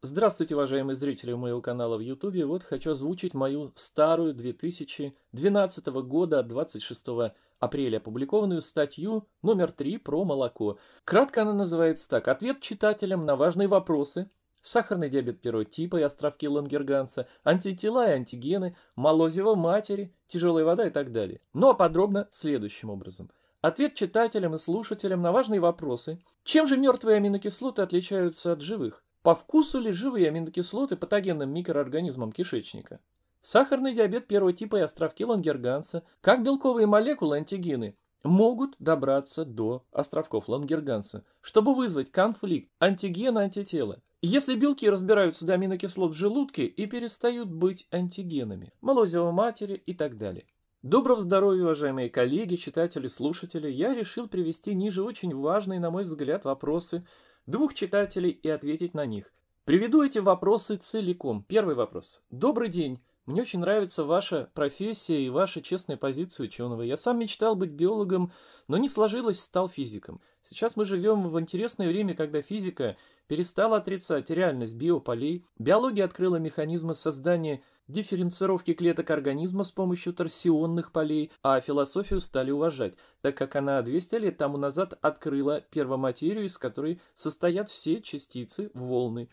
Здравствуйте, уважаемые зрители моего канала в YouTube. Вот хочу озвучить мою старую 2012 года 26 апреля опубликованную статью номер 3 про молоко. Кратко она называется так. Ответ читателям на важные вопросы. Сахарный диабет первого типа и островки Лангерганса, антитела и антигены, молозиво матери, тяжелая вода и так далее. Ну а подробно следующим образом. Ответ читателям и слушателям на важные вопросы. Чем же мертвые аминокислоты отличаются от живых? По вкусу ли живые аминокислоты патогенным микроорганизмам кишечника? Сахарный диабет первого типа и островки Лангерганса, как белковые молекулы антигены, могут добраться до островков Лангерганса, чтобы вызвать конфликт антигена-антитела. Если белки разбираются до аминокислот в желудке и перестают быть антигенами, молозива матери и так далее. Доброго здоровья, уважаемые коллеги, читатели, слушатели. Я решил привести ниже очень важные, на мой взгляд, вопросы – двух читателей и ответить на них. Приведу эти вопросы целиком. Первый вопрос. Добрый день. Мне очень нравится ваша профессия и ваша честная позиция ученого. Я сам мечтал быть биологом, но не сложилось, стал физиком. Сейчас мы живем в интересное время, когда физика перестала отрицать реальность биополей, биология открыла механизмы создания дифференцировки клеток организма с помощью торсионных полей, а философию стали уважать, так как она 200 лет тому назад открыла первоматерию, из которой состоят все частицы волны.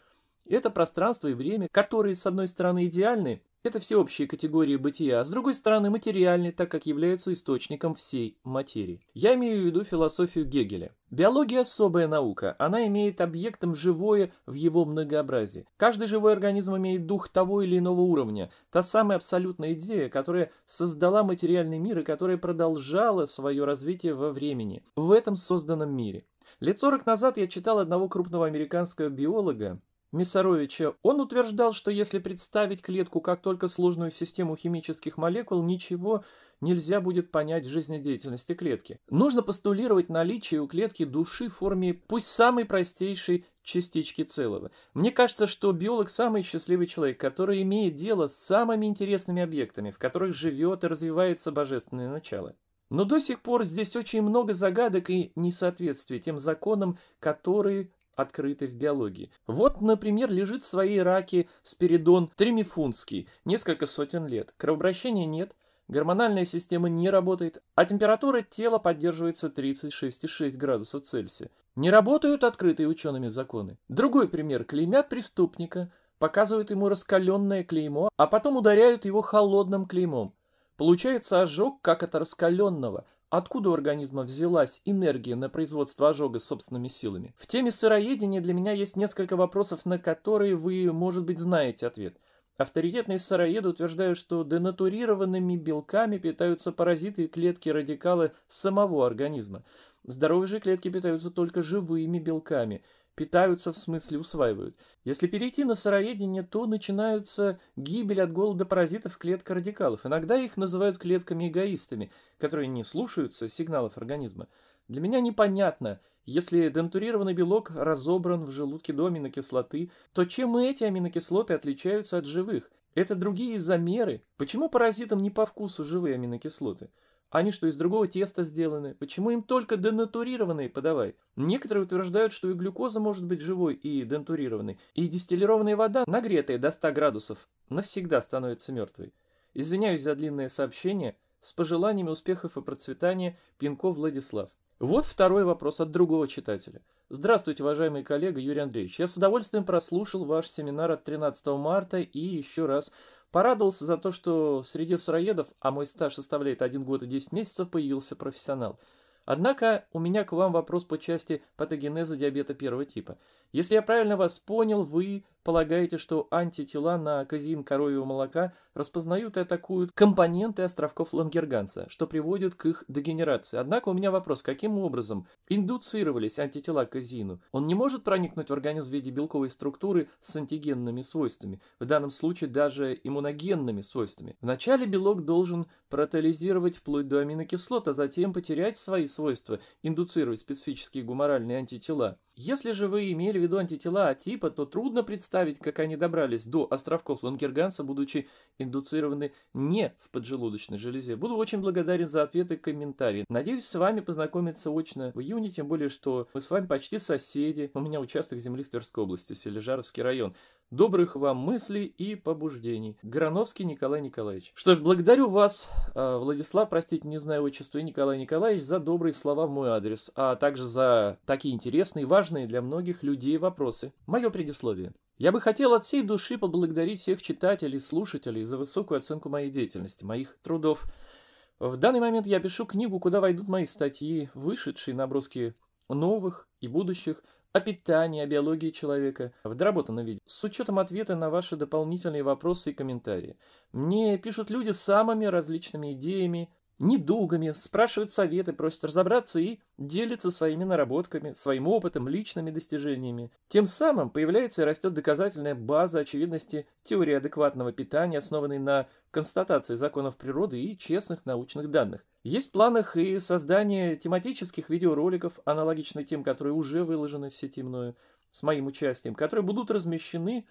Это пространство и время, которые, с одной стороны, идеальны, это всеобщие категории бытия, а с другой стороны материальны, так как являются источником всей материи. Я имею в виду философию Гегеля. Биология – особая наука, она имеет объектом живое в его многообразии. Каждый живой организм имеет дух того или иного уровня, та самая абсолютная идея, которая создала материальный мир и которая продолжала свое развитие во времени, в этом созданном мире. Лет 40 назад я читал одного крупного американского биолога, Миссоровича, он утверждал, что если представить клетку как только сложную систему химических молекул, ничего нельзя будет понять в жизнедеятельности клетки. Нужно постулировать наличие у клетки души в форме пусть самой простейшей частички целого. Мне кажется, что биолог самый счастливый человек, который имеет дело с самыми интересными объектами, в которых живет и развивается божественное начало. Но до сих пор здесь очень много загадок и несоответствий тем законам, которые открыты в биологии. Вот, например, лежит в своей раке спиридон тримифунский, несколько сотен лет. Кровообращения нет, гормональная система не работает, а температура тела поддерживается 36,6 градусов Цельсия. Не работают открытые учеными законы. Другой пример. Клеймят преступника, показывают ему раскаленное клеймо, а потом ударяют его холодным клеймом. Получается ожог, как от раскаленного, Откуда у организма взялась энергия на производство ожога собственными силами? В теме сыроедения для меня есть несколько вопросов, на которые вы, может быть, знаете ответ. Авторитетные сыроеды утверждают, что денатурированными белками питаются паразиты и клетки-радикалы самого организма. Здоровые же клетки питаются только живыми белками – питаются в смысле усваивают. Если перейти на сыроедение, то начинаются гибель от голода паразитов клетка радикалов. Иногда их называют клетками-эгоистами, которые не слушаются сигналов организма. Для меня непонятно, если дентурированный белок разобран в желудке до аминокислоты, то чем эти аминокислоты отличаются от живых? Это другие замеры. Почему паразитам не по вкусу живые аминокислоты? Они что, из другого теста сделаны? Почему им только денатурированные подавай? Некоторые утверждают, что и глюкоза может быть живой и денатурированной, и дистиллированная вода, нагретая до 100 градусов, навсегда становится мертвой. Извиняюсь за длинное сообщение. С пожеланиями успехов и процветания, Пинков Владислав. Вот второй вопрос от другого читателя. Здравствуйте, уважаемый коллега Юрий Андреевич. Я с удовольствием прослушал ваш семинар от 13 марта и еще раз Порадовался за то, что среди сыроедов, а мой стаж составляет 1 год и 10 месяцев, появился профессионал. Однако у меня к вам вопрос по части патогенеза диабета первого типа. Если я правильно вас понял, вы полагаете, что антитела на казин коровьего молока распознают и атакуют компоненты островков Лангерганса, что приводит к их дегенерации. Однако у меня вопрос, каким образом индуцировались антитела к казину? Он не может проникнуть в организм в виде белковой структуры с антигенными свойствами, в данном случае даже иммуногенными свойствами. Вначале белок должен протолизировать вплоть до аминокислот, а затем потерять свои свойства, индуцировать специфические гуморальные антитела. Если же вы имели в виду антитела типа, то трудно представить, как они добрались до островков Лангерганса, будучи индуцированы не в поджелудочной железе. Буду очень благодарен за ответы и комментарии. Надеюсь с вами познакомиться очно в июне, тем более, что мы с вами почти соседи. У меня участок земли в Тверской области, Сележаровский район. Добрых вам мыслей и побуждений. Грановский Николай Николаевич. Что ж, благодарю вас, э, Владислав, простите, не знаю отчества, и Николай Николаевич, за добрые слова в мой адрес, а также за такие интересные, важные для многих людей вопросы. Мое предисловие. Я бы хотел от всей души поблагодарить всех читателей, слушателей за высокую оценку моей деятельности, моих трудов. В данный момент я пишу книгу, куда войдут мои статьи, вышедшие наброски новых и будущих – о питании, о биологии человека в доработанном виде, с учетом ответа на ваши дополнительные вопросы и комментарии. Мне пишут люди с самыми различными идеями недугами, спрашивают советы, просят разобраться и делятся своими наработками, своим опытом, личными достижениями. Тем самым появляется и растет доказательная база очевидности теории адекватного питания, основанной на констатации законов природы и честных научных данных. Есть в планах и создание тематических видеороликов, аналогичных тем, которые уже выложены в сети мною, с моим участием, которые будут размещены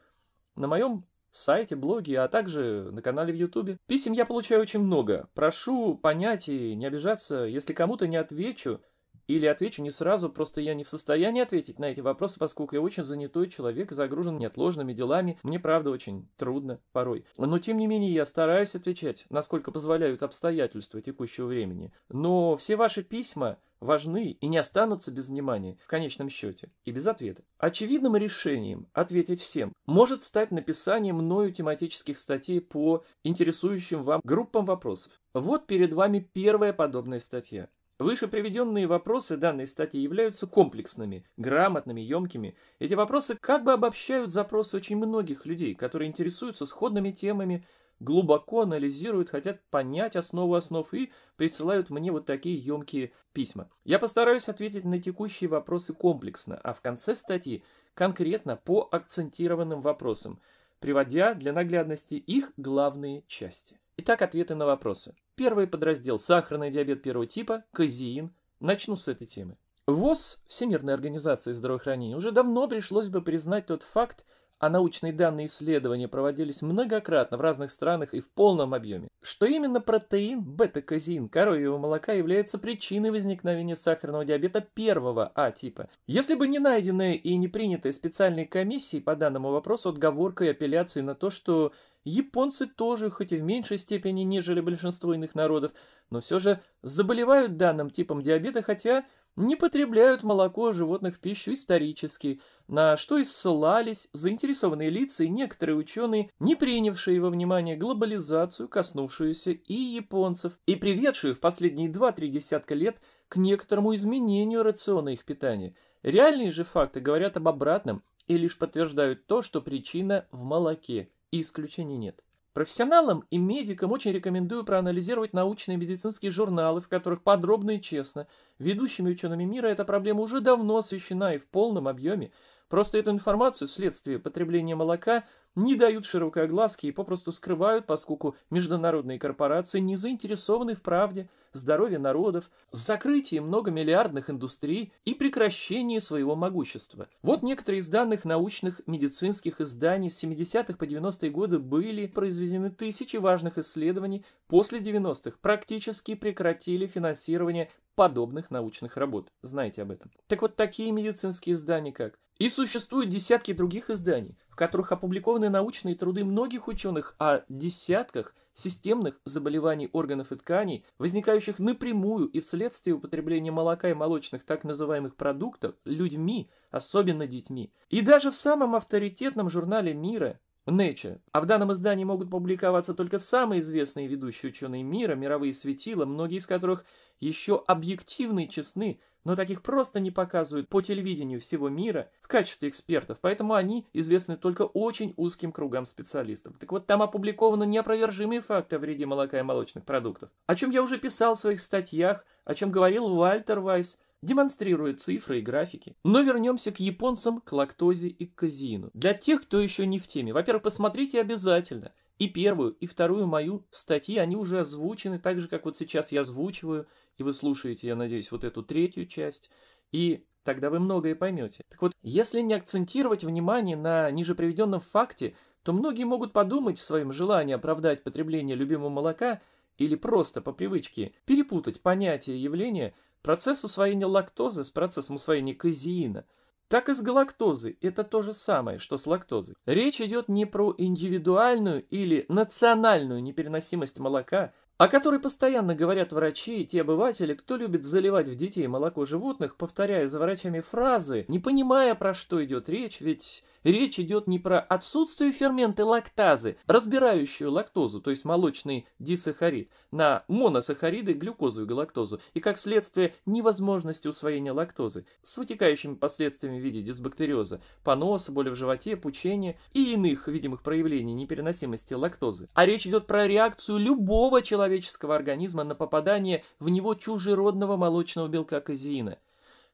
на моем сайте, блоге, а также на канале в Ютубе. Писем я получаю очень много. Прошу понять и не обижаться, если кому-то не отвечу – или отвечу не сразу, просто я не в состоянии ответить на эти вопросы, поскольку я очень занятой человек и загружен неотложными делами. Мне, правда, очень трудно порой. Но, тем не менее, я стараюсь отвечать, насколько позволяют обстоятельства текущего времени. Но все ваши письма важны и не останутся без внимания в конечном счете и без ответа. Очевидным решением ответить всем может стать написание мною тематических статей по интересующим вам группам вопросов. Вот перед вами первая подобная статья. Выше приведенные вопросы данной статьи являются комплексными, грамотными, емкими. Эти вопросы как бы обобщают запросы очень многих людей, которые интересуются сходными темами, глубоко анализируют, хотят понять основу основ и присылают мне вот такие емкие письма. Я постараюсь ответить на текущие вопросы комплексно, а в конце статьи конкретно по акцентированным вопросам, приводя для наглядности их главные части. Итак, ответы на вопросы. Первый подраздел «Сахарный диабет первого типа», «Казеин». Начну с этой темы. ВОЗ, Всемирная организация здравоохранения, уже давно пришлось бы признать тот факт, а научные данные исследования проводились многократно в разных странах и в полном объеме, что именно протеин бета-казеин коровьего молока является причиной возникновения сахарного диабета первого А-типа. Если бы не найденная и не принятая специальной комиссией по данному вопросу отговорка и апелляции на то, что японцы тоже, хоть и в меньшей степени, нежели большинство иных народов, но все же заболевают данным типом диабета, хотя не потребляют молоко животных в пищу исторически, на что и ссылались заинтересованные лица и некоторые ученые, не принявшие во внимание глобализацию, коснувшуюся и японцев, и приведшую в последние 2-3 десятка лет к некоторому изменению рациона их питания. Реальные же факты говорят об обратном и лишь подтверждают то, что причина в молоке, и исключений нет. Профессионалам и медикам очень рекомендую проанализировать научные медицинские журналы, в которых подробно и честно ведущими учеными мира эта проблема уже давно освещена и в полном объеме, Просто эту информацию вследствие потребления молока не дают широкой огласки и попросту скрывают, поскольку международные корпорации не заинтересованы в правде, здоровье народов, закрытии многомиллиардных индустрий и прекращении своего могущества. Вот некоторые из данных научных медицинских изданий с 70-х по 90-е годы были произведены тысячи важных исследований, после 90-х практически прекратили финансирование подобных научных работ. Знаете об этом. Так вот, такие медицинские издания, как и существуют десятки других изданий, в которых опубликованы научные труды многих ученых о десятках системных заболеваний органов и тканей, возникающих напрямую и вследствие употребления молока и молочных так называемых продуктов людьми, особенно детьми. И даже в самом авторитетном журнале мира Nature. А в данном издании могут публиковаться только самые известные ведущие ученые мира, мировые светила, многие из которых еще объективны и честны, но таких просто не показывают по телевидению всего мира в качестве экспертов, поэтому они известны только очень узким кругам специалистов. Так вот, там опубликованы неопровержимые факты о вреде молока и молочных продуктов, о чем я уже писал в своих статьях, о чем говорил Вальтер Вайс, демонстрируя цифры и графики. Но вернемся к японцам, к лактозе и к казеину. Для тех, кто еще не в теме, во-первых, посмотрите обязательно. И первую, и вторую мою статьи, они уже озвучены, так же, как вот сейчас я озвучиваю – и вы слушаете, я надеюсь, вот эту третью часть, и тогда вы многое поймете. Так вот, если не акцентировать внимание на ниже приведенном факте, то многие могут подумать в своем желании оправдать потребление любимого молока или просто по привычке перепутать понятие явления процесс усвоения лактозы с процессом усвоения казеина. Так и с галактозой, это то же самое, что с лактозой. Речь идет не про индивидуальную или национальную непереносимость молока – о которой постоянно говорят врачи и те обыватели, кто любит заливать в детей молоко животных, повторяя за врачами фразы, не понимая, про что идет речь, ведь Речь идет не про отсутствие фермента лактазы, разбирающую лактозу, то есть молочный дисахарид, на моносахариды, глюкозу и галактозу, и как следствие невозможности усвоения лактозы, с вытекающими последствиями в виде дисбактериоза, поноса, боли в животе, пучения и иных видимых проявлений непереносимости лактозы. А речь идет про реакцию любого человеческого организма на попадание в него чужеродного молочного белка казеина.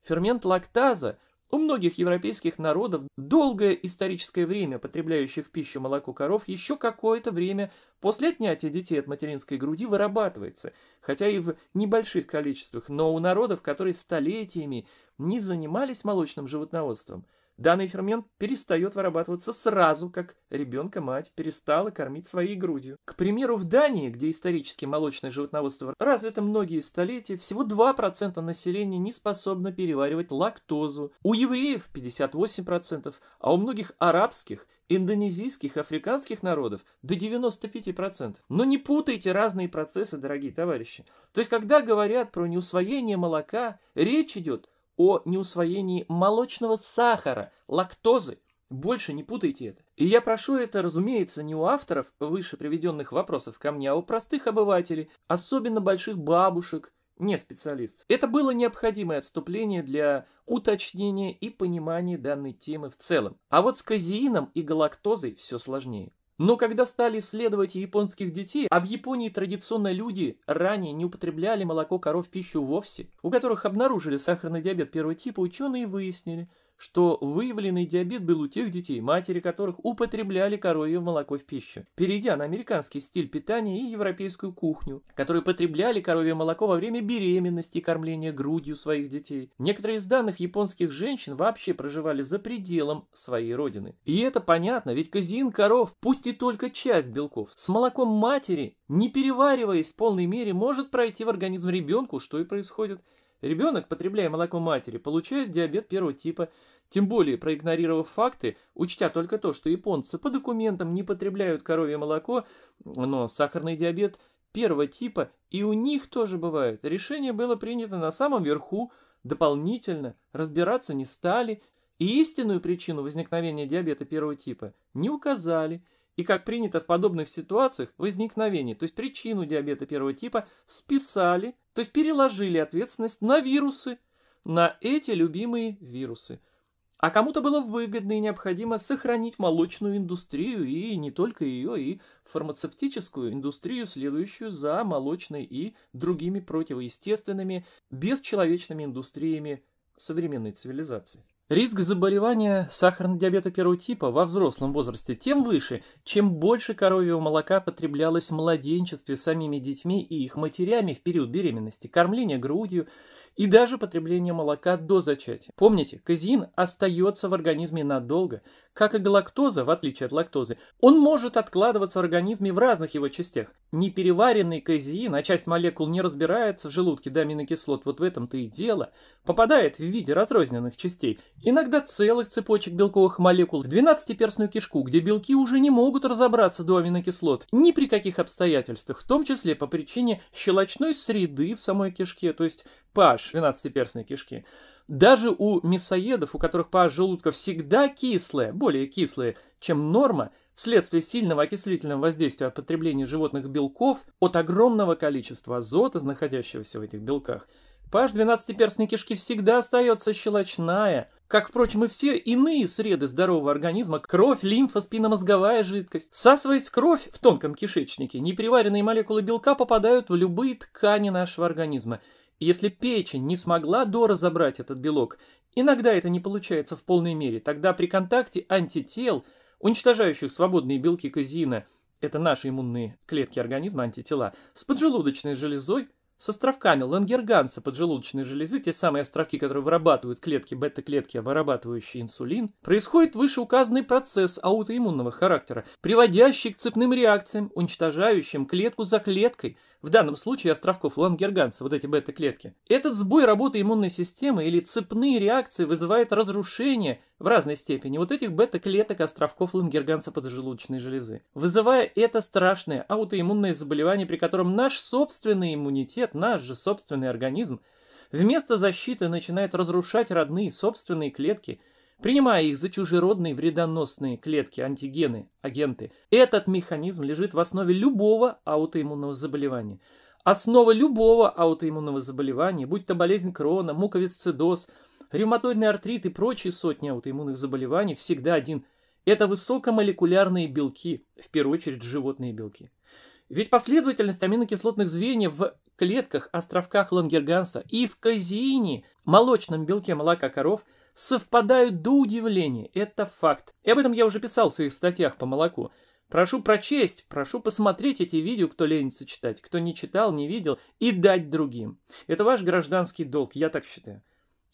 Фермент лактаза – у многих европейских народов, долгое историческое время потребляющих в пищу молоко коров, еще какое-то время после отнятия детей от материнской груди вырабатывается, хотя и в небольших количествах, но у народов, которые столетиями не занимались молочным животноводством – Данный фермент перестает вырабатываться сразу, как ребенка мать перестала кормить своей грудью. К примеру, в Дании, где исторически молочное животноводство развито многие столетия, всего 2% населения не способно переваривать лактозу. У евреев 58%, а у многих арабских индонезийских, африканских народов до 95%. Но не путайте разные процессы, дорогие товарищи. То есть, когда говорят про неусвоение молока, речь идет о неусвоении молочного сахара, лактозы. Больше не путайте это. И я прошу это, разумеется, не у авторов выше приведенных вопросов ко мне, а у простых обывателей, особенно больших бабушек, не специалистов. Это было необходимое отступление для уточнения и понимания данной темы в целом. А вот с казеином и галактозой все сложнее. Но когда стали исследовать японских детей, а в Японии традиционно люди ранее не употребляли молоко коров в пищу вовсе, у которых обнаружили сахарный диабет первого типа, ученые выяснили, что выявленный диабет был у тех детей, матери которых употребляли коровье молоко в пищу, перейдя на американский стиль питания и европейскую кухню, которые потребляли коровье молоко во время беременности и кормления грудью своих детей. Некоторые из данных японских женщин вообще проживали за пределом своей родины. И это понятно, ведь казеин коров, пусть и только часть белков, с молоком матери, не перевариваясь в полной мере, может пройти в организм ребенку, что и происходит. Ребенок, потребляя молоко матери, получает диабет первого типа, тем более проигнорировав факты, учтя только то, что японцы по документам не потребляют коровье молоко, но сахарный диабет первого типа и у них тоже бывает. Решение было принято на самом верху, дополнительно, разбираться не стали, и истинную причину возникновения диабета первого типа не указали, и, как принято в подобных ситуациях, возникновение, то есть причину диабета первого типа, списали то есть переложили ответственность на вирусы, на эти любимые вирусы. А кому-то было выгодно и необходимо сохранить молочную индустрию и не только ее, и фармацевтическую индустрию, следующую за молочной и другими противоестественными, бесчеловечными индустриями современной цивилизации. Риск заболевания сахарного диабета первого типа во взрослом возрасте тем выше, чем больше коровьего молока потреблялось в младенчестве самими детьми и их матерями в период беременности, кормления грудью и даже потребление молока до зачатия. Помните, казеин остается в организме надолго. Как и галактоза, в отличие от лактозы, он может откладываться в организме в разных его частях. Непереваренный казеин, а часть молекул не разбирается в желудке до аминокислот, вот в этом-то и дело, попадает в виде разрозненных частей, иногда целых цепочек белковых молекул в 12-перстную кишку, где белки уже не могут разобраться до аминокислот ни при каких обстоятельствах, в том числе по причине щелочной среды в самой кишке, то есть pH аж 12-перстной кишки. Даже у мясоедов, у которых пH желудка всегда кислые, более кислые, чем норма, вследствие сильного окислительного воздействия потребления животных белков от огромного количества азота, находящегося в этих белках, pH 12-перстной кишки всегда остается щелочная, как, впрочем, и все иные среды здорового организма, кровь, лимфа, спинномозговая жидкость. Всасываясь кровь в тонком кишечнике, Непереваренные молекулы белка попадают в любые ткани нашего организма – если печень не смогла доразобрать этот белок, иногда это не получается в полной мере, тогда при контакте антител, уничтожающих свободные белки казина, это наши иммунные клетки организма, антитела, с поджелудочной железой, с островками Лангерганса поджелудочной железы, те самые островки, которые вырабатывают клетки, бета-клетки, вырабатывающие инсулин, происходит вышеуказанный процесс аутоиммунного характера, приводящий к цепным реакциям, уничтожающим клетку за клеткой – в данном случае островков Лангерганса, вот эти бета-клетки. Этот сбой работы иммунной системы или цепные реакции вызывает разрушение в разной степени вот этих бета-клеток островков Лангерганса поджелудочной железы, вызывая это страшное аутоиммунное заболевание, при котором наш собственный иммунитет, наш же собственный организм, вместо защиты начинает разрушать родные собственные клетки – принимая их за чужеродные вредоносные клетки, антигены, агенты. Этот механизм лежит в основе любого аутоиммунного заболевания. Основа любого аутоиммунного заболевания, будь то болезнь крона, муковисцидоз, ревматоидный артрит и прочие сотни аутоиммунных заболеваний, всегда один – это высокомолекулярные белки, в первую очередь животные белки. Ведь последовательность аминокислотных звеньев в клетках, островках Лангерганса и в казеине, молочном белке молока коров – совпадают до удивления. Это факт. И об этом я уже писал в своих статьях по молоку. Прошу прочесть, прошу посмотреть эти видео, кто ленится читать, кто не читал, не видел, и дать другим. Это ваш гражданский долг, я так считаю.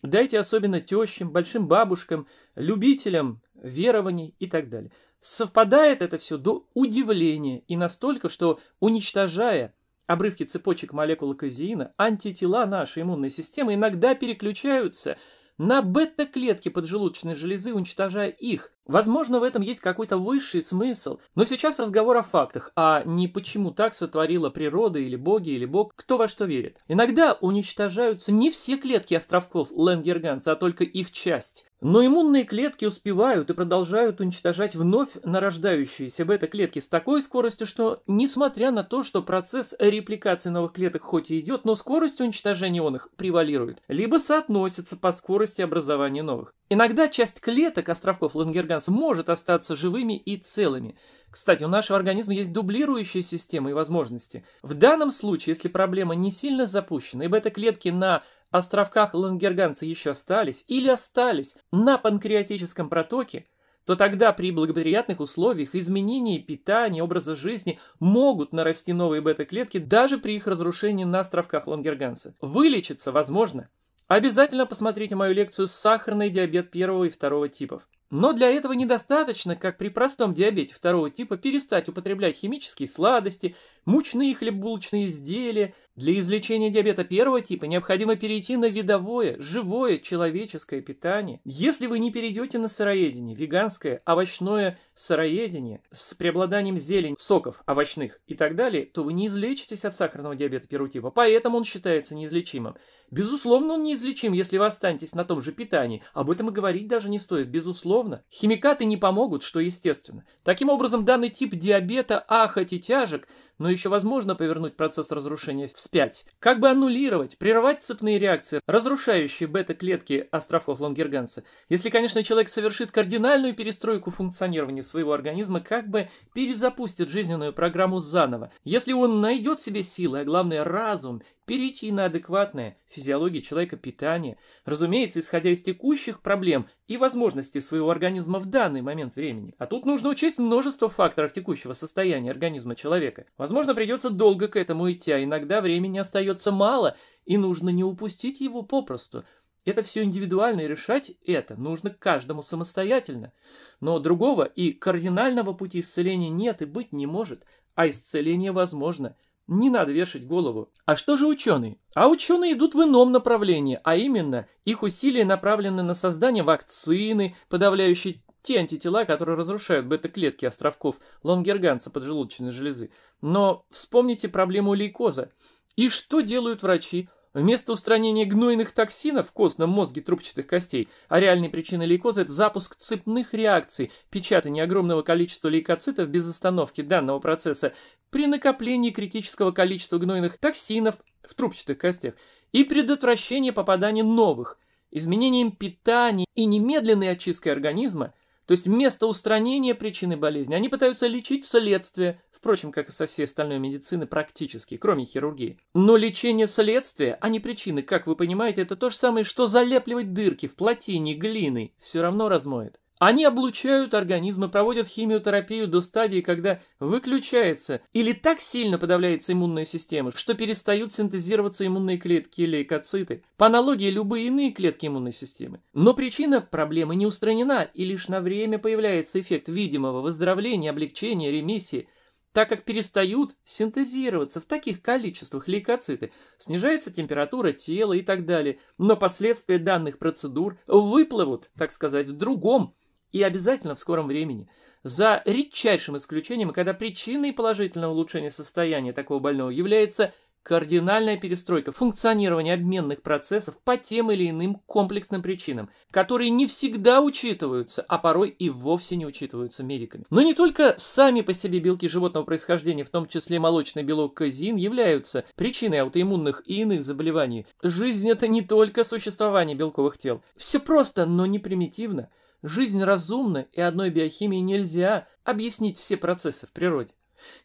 Дайте особенно тещам, большим бабушкам, любителям верований и так далее. Совпадает это все до удивления и настолько, что уничтожая обрывки цепочек молекулы казеина, антитела нашей иммунной системы иногда переключаются – на бета-клетки поджелудочной железы, уничтожая их, Возможно, в этом есть какой-то высший смысл, но сейчас разговор о фактах, а не почему так сотворила природа или боги, или бог, кто во что верит. Иногда уничтожаются не все клетки островков Ленгерганса, а только их часть. Но иммунные клетки успевают и продолжают уничтожать вновь нарождающиеся бета-клетки с такой скоростью, что, несмотря на то, что процесс репликации новых клеток хоть и идет, но скорость уничтожения он их превалирует, либо соотносится по скорости образования новых. Иногда часть клеток островков Лангерганса американцам, может остаться живыми и целыми. Кстати, у нашего организма есть дублирующие системы и возможности. В данном случае, если проблема не сильно запущена, и бета-клетки на островках Лангерганца еще остались, или остались на панкреатическом протоке, то тогда при благоприятных условиях изменения питания, образа жизни могут нарасти новые бета-клетки даже при их разрушении на островках Лангерганца. Вылечиться возможно. Обязательно посмотрите мою лекцию «Сахарный диабет первого и второго типов». Но для этого недостаточно, как при простом диабете второго типа, перестать употреблять химические сладости, мучные хлебобулочные изделия. Для излечения диабета первого типа необходимо перейти на видовое, живое человеческое питание. Если вы не перейдете на сыроедение, веганское, овощное сыроедение с преобладанием зелени, соков овощных и так далее, то вы не излечитесь от сахарного диабета первого типа, поэтому он считается неизлечимым. Безусловно, он неизлечим, если вы останетесь на том же питании. Об этом и говорить даже не стоит, безусловно. Химикаты не помогут, что естественно. Таким образом, данный тип диабета, ахоти, тяжек – но еще возможно повернуть процесс разрушения вспять, как бы аннулировать, прервать цепные реакции, разрушающие бета-клетки островков Лангерганса, если, конечно, человек совершит кардинальную перестройку функционирования своего организма, как бы перезапустит жизненную программу заново, если он найдет себе силы, а главное разум, перейти на адекватное физиологии человека питание, разумеется, исходя из текущих проблем и возможностей своего организма в данный момент времени. А тут нужно учесть множество факторов текущего состояния организма человека. Возможно, придется долго к этому идти, а иногда времени остается мало, и нужно не упустить его попросту. Это все индивидуально, и решать это нужно каждому самостоятельно. Но другого и кардинального пути исцеления нет и быть не может, а исцеление возможно. Не надо вешать голову. А что же ученые? А ученые идут в ином направлении, а именно их усилия направлены на создание вакцины, подавляющей те антитела, которые разрушают бета-клетки островков лонгерганца поджелудочной железы. Но вспомните проблему лейкоза. И что делают врачи? Вместо устранения гнойных токсинов в костном мозге трубчатых костей, а реальной причиной лейкоза – это запуск цепных реакций, печатание огромного количества лейкоцитов без остановки данного процесса при накоплении критического количества гнойных токсинов в трубчатых костях и предотвращение попадания новых, изменением питания и немедленной очисткой организма – то есть вместо устранения причины болезни они пытаются лечить следствие, впрочем, как и со всей остальной медицины практически, кроме хирургии. Но лечение следствия, а не причины, как вы понимаете, это то же самое, что залепливать дырки в плотине глиной, все равно размоет. Они облучают организм и проводят химиотерапию до стадии, когда выключается или так сильно подавляется иммунная система, что перестают синтезироваться иммунные клетки или лейкоциты, по аналогии любые иные клетки иммунной системы. Но причина проблемы не устранена, и лишь на время появляется эффект видимого выздоровления, облегчения, ремиссии, так как перестают синтезироваться в таких количествах лейкоциты, снижается температура тела и так далее, но последствия данных процедур выплывут, так сказать, в другом, и обязательно в скором времени. За редчайшим исключением, когда причиной положительного улучшения состояния такого больного является кардинальная перестройка функционирования обменных процессов по тем или иным комплексным причинам, которые не всегда учитываются, а порой и вовсе не учитываются медиками. Но не только сами по себе белки животного происхождения, в том числе молочный белок казин, являются причиной аутоиммунных и иных заболеваний. Жизнь – это не только существование белковых тел. Все просто, но не примитивно. Жизнь разумна, и одной биохимией нельзя объяснить все процессы в природе.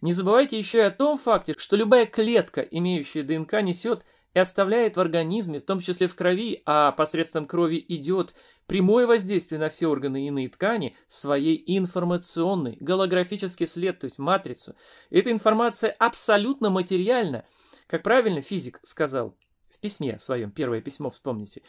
Не забывайте еще и о том факте, что любая клетка, имеющая ДНК, несет и оставляет в организме, в том числе в крови, а посредством крови идет прямое воздействие на все органы и иные ткани, своей информационной голографический след, то есть матрицу. Эта информация абсолютно материальна, как правильно физик сказал в письме своем, первое письмо, вспомните.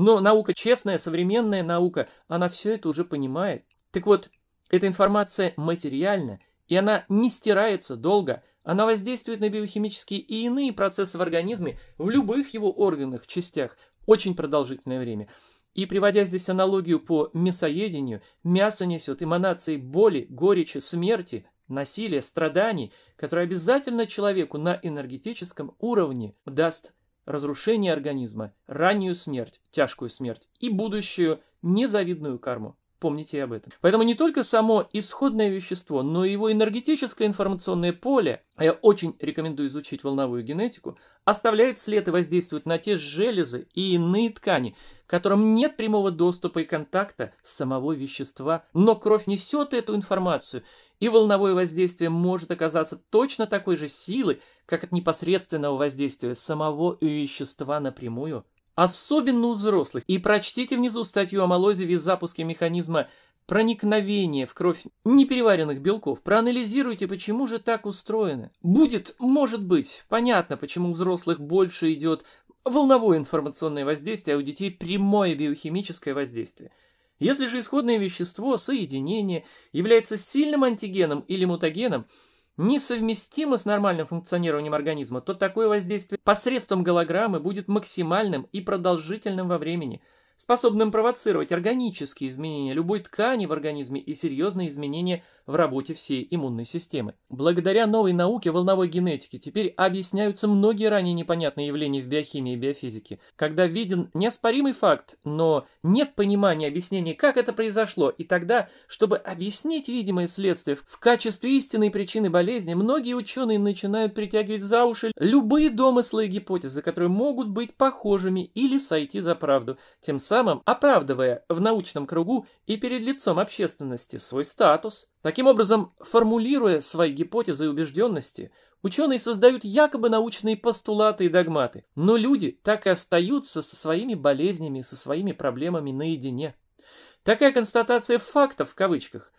Но наука честная, современная наука, она все это уже понимает. Так вот, эта информация материальна, и она не стирается долго, она воздействует на биохимические и иные процессы в организме, в любых его органах, частях, очень продолжительное время. И приводя здесь аналогию по мясоедению, мясо несет эманации боли, горечи, смерти, насилия, страданий, которые обязательно человеку на энергетическом уровне даст разрушение организма, раннюю смерть, тяжкую смерть и будущую незавидную карму. Помните об этом. Поэтому не только само исходное вещество, но и его энергетическое информационное поле, а я очень рекомендую изучить волновую генетику, оставляет след и воздействует на те железы и иные ткани, которым нет прямого доступа и контакта с самого вещества, но кровь несет эту информацию, и волновое воздействие может оказаться точно такой же силы как от непосредственного воздействия самого вещества напрямую, особенно у взрослых. И прочтите внизу статью о молозиве и запуске механизма проникновения в кровь непереваренных белков. Проанализируйте, почему же так устроено. Будет, может быть, понятно, почему у взрослых больше идет волновое информационное воздействие, а у детей прямое биохимическое воздействие. Если же исходное вещество, соединение, является сильным антигеном или мутагеном – несовместимо с нормальным функционированием организма, то такое воздействие посредством голограммы будет максимальным и продолжительным во времени, способным провоцировать органические изменения любой ткани в организме и серьезные изменения – в работе всей иммунной системы. Благодаря новой науке волновой генетики теперь объясняются многие ранее непонятные явления в биохимии и биофизике, когда виден неоспоримый факт, но нет понимания объяснений, как это произошло, и тогда, чтобы объяснить видимые следствия в качестве истинной причины болезни, многие ученые начинают притягивать за уши любые домыслы и гипотезы, которые могут быть похожими или сойти за правду, тем самым оправдывая в научном кругу и перед лицом общественности свой статус, Таким образом, формулируя свои гипотезы и убежденности, ученые создают якобы научные постулаты и догматы, но люди так и остаются со своими болезнями, со своими проблемами наедине. Такая констатация «фактов» в кавычках,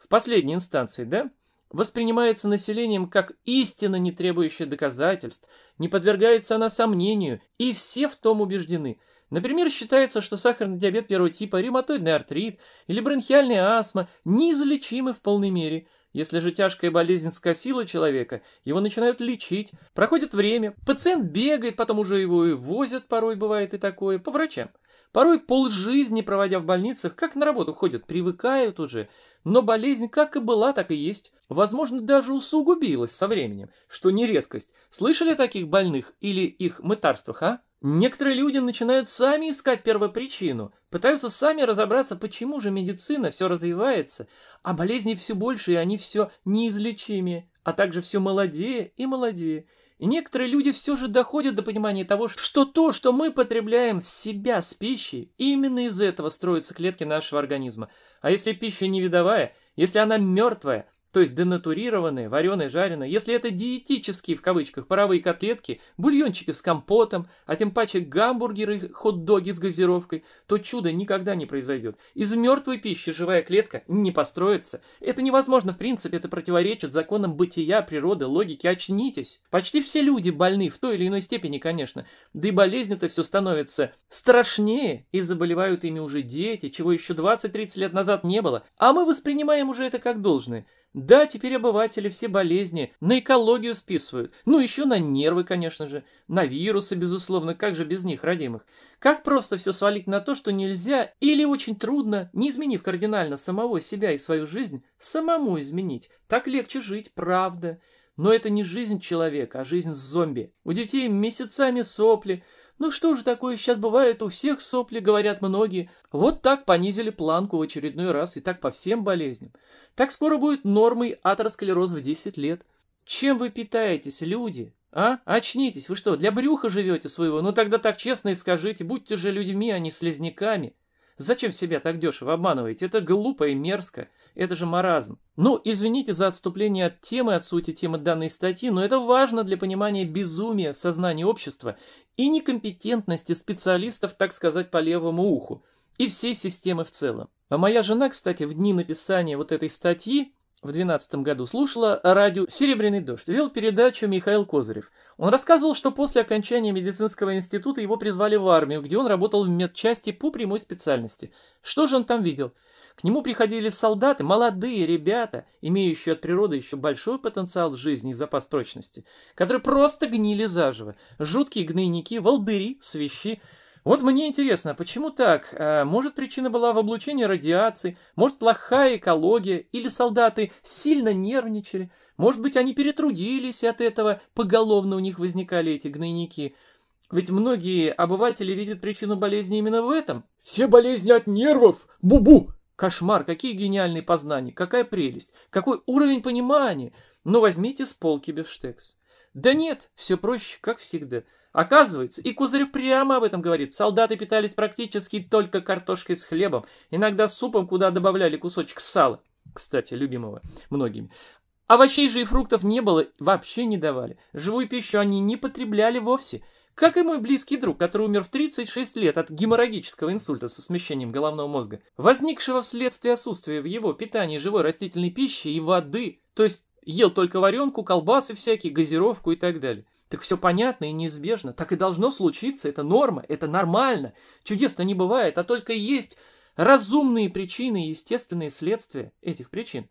в последней инстанции, да, воспринимается населением как истина, не требующая доказательств, не подвергается она сомнению, и все в том убеждены – Например, считается, что сахарный диабет первого типа, ревматоидный артрит или бронхиальная астма неизлечимы в полной мере. Если же тяжкая болезнь скосила человека, его начинают лечить. Проходит время, пациент бегает, потом уже его и возят, порой бывает и такое, по врачам. Порой полжизни проводя в больницах, как на работу ходят, привыкают уже. Но болезнь как и была, так и есть. Возможно, даже усугубилась со временем, что не редкость. Слышали о таких больных или их мытарствах, а? Некоторые люди начинают сами искать первопричину, пытаются сами разобраться, почему же медицина все развивается, а болезни все больше, и они все неизлечимее, а также все молодее и молодее. И некоторые люди все же доходят до понимания того, что то, что мы потребляем в себя с пищей, именно из этого строятся клетки нашего организма. А если пища не видовая, если она мертвая, то есть денатурированные, вареные, жареные, если это диетические, в кавычках, паровые котлетки, бульончики с компотом, а тем паче гамбургеры, хот-доги с газировкой, то чудо никогда не произойдет. Из мертвой пищи живая клетка не построится. Это невозможно, в принципе, это противоречит законам бытия, природы, логики. Очнитесь. Почти все люди больны, в той или иной степени, конечно. Да и болезнь это все становится страшнее, и заболевают ими уже дети, чего еще 20-30 лет назад не было. А мы воспринимаем уже это как должное. Да, теперь обыватели все болезни на экологию списывают. Ну, еще на нервы, конечно же. На вирусы, безусловно, как же без них, родимых. Как просто все свалить на то, что нельзя или очень трудно, не изменив кардинально самого себя и свою жизнь, самому изменить. Так легче жить, правда. Но это не жизнь человека, а жизнь зомби. У детей месяцами сопли, ну что же такое сейчас бывает, у всех сопли, говорят многие. Вот так понизили планку в очередной раз, и так по всем болезням. Так скоро будет нормой атеросклероз в 10 лет. Чем вы питаетесь, люди? А? Очнитесь, вы что, для брюха живете своего? Ну тогда так честно и скажите, будьте же людьми, а не слезняками. Зачем себя так дешево обманываете? Это глупо и мерзко. Это же маразм. Ну, извините за отступление от темы, от сути темы данной статьи, но это важно для понимания безумия в сознании общества и некомпетентности специалистов, так сказать, по левому уху, и всей системы в целом. А моя жена, кстати, в дни написания вот этой статьи в 2012 году слушала радио «Серебряный дождь», вел передачу Михаил Козырев. Он рассказывал, что после окончания медицинского института его призвали в армию, где он работал в медчасти по прямой специальности. Что же он там видел? К нему приходили солдаты, молодые ребята, имеющие от природы еще большой потенциал жизни и запас прочности, которые просто гнили заживо. Жуткие гнойники, волдыри, свищи. Вот мне интересно, а почему так? А, может, причина была в облучении радиации? Может, плохая экология? Или солдаты сильно нервничали? Может быть, они перетрудились, и от этого поголовно у них возникали эти гнойники? Ведь многие обыватели видят причину болезни именно в этом. Все болезни от нервов, бубу, -бу, Кошмар, какие гениальные познания, какая прелесть, какой уровень понимания. Но возьмите с полки бифштекс. Да нет, все проще, как всегда. Оказывается, и Кузырев прямо об этом говорит, солдаты питались практически только картошкой с хлебом, иногда супом, куда добавляли кусочек сала, кстати, любимого многими. Овощей же и фруктов не было, вообще не давали. Живую пищу они не потребляли вовсе – как и мой близкий друг, который умер в 36 лет от геморрагического инсульта со смещением головного мозга, возникшего вследствие отсутствия в его питании живой растительной пищи и воды, то есть ел только варенку, колбасы всякие, газировку и так далее. Так все понятно и неизбежно, так и должно случиться, это норма, это нормально, чудесно не бывает, а только есть разумные причины и естественные следствия этих причин.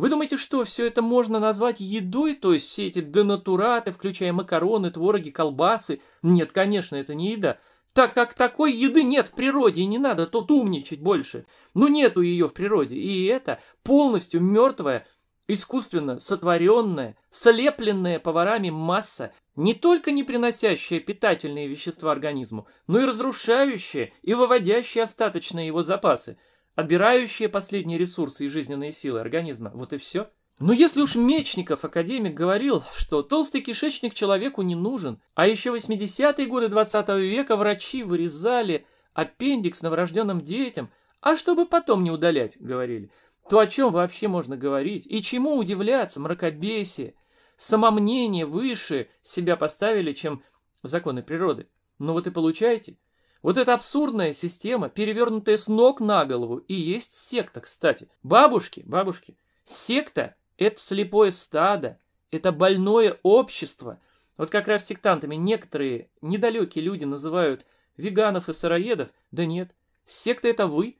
Вы думаете, что все это можно назвать едой, то есть все эти денатураты, включая макароны, твороги, колбасы? Нет, конечно, это не еда. Так как такой еды нет в природе, и не надо тут умничать больше. Ну нету ее в природе, и это полностью мертвая, искусственно сотворенная, слепленная поварами масса, не только не приносящая питательные вещества организму, но и разрушающая и выводящая остаточные его запасы – отбирающее последние ресурсы и жизненные силы организма. Вот и все. Но если уж Мечников, академик, говорил, что толстый кишечник человеку не нужен, а еще 80-е годы 20 -го века врачи вырезали аппендикс новорожденным детям, а чтобы потом не удалять, говорили, то о чем вообще можно говорить и чему удивляться мракобесие? Самомнение выше себя поставили, чем законы природы. Ну вот и получаете – вот эта абсурдная система, перевернутая с ног на голову, и есть секта, кстати. Бабушки, бабушки, секта – это слепое стадо, это больное общество. Вот как раз сектантами некоторые недалекие люди называют веганов и сыроедов. Да нет, секта – это вы,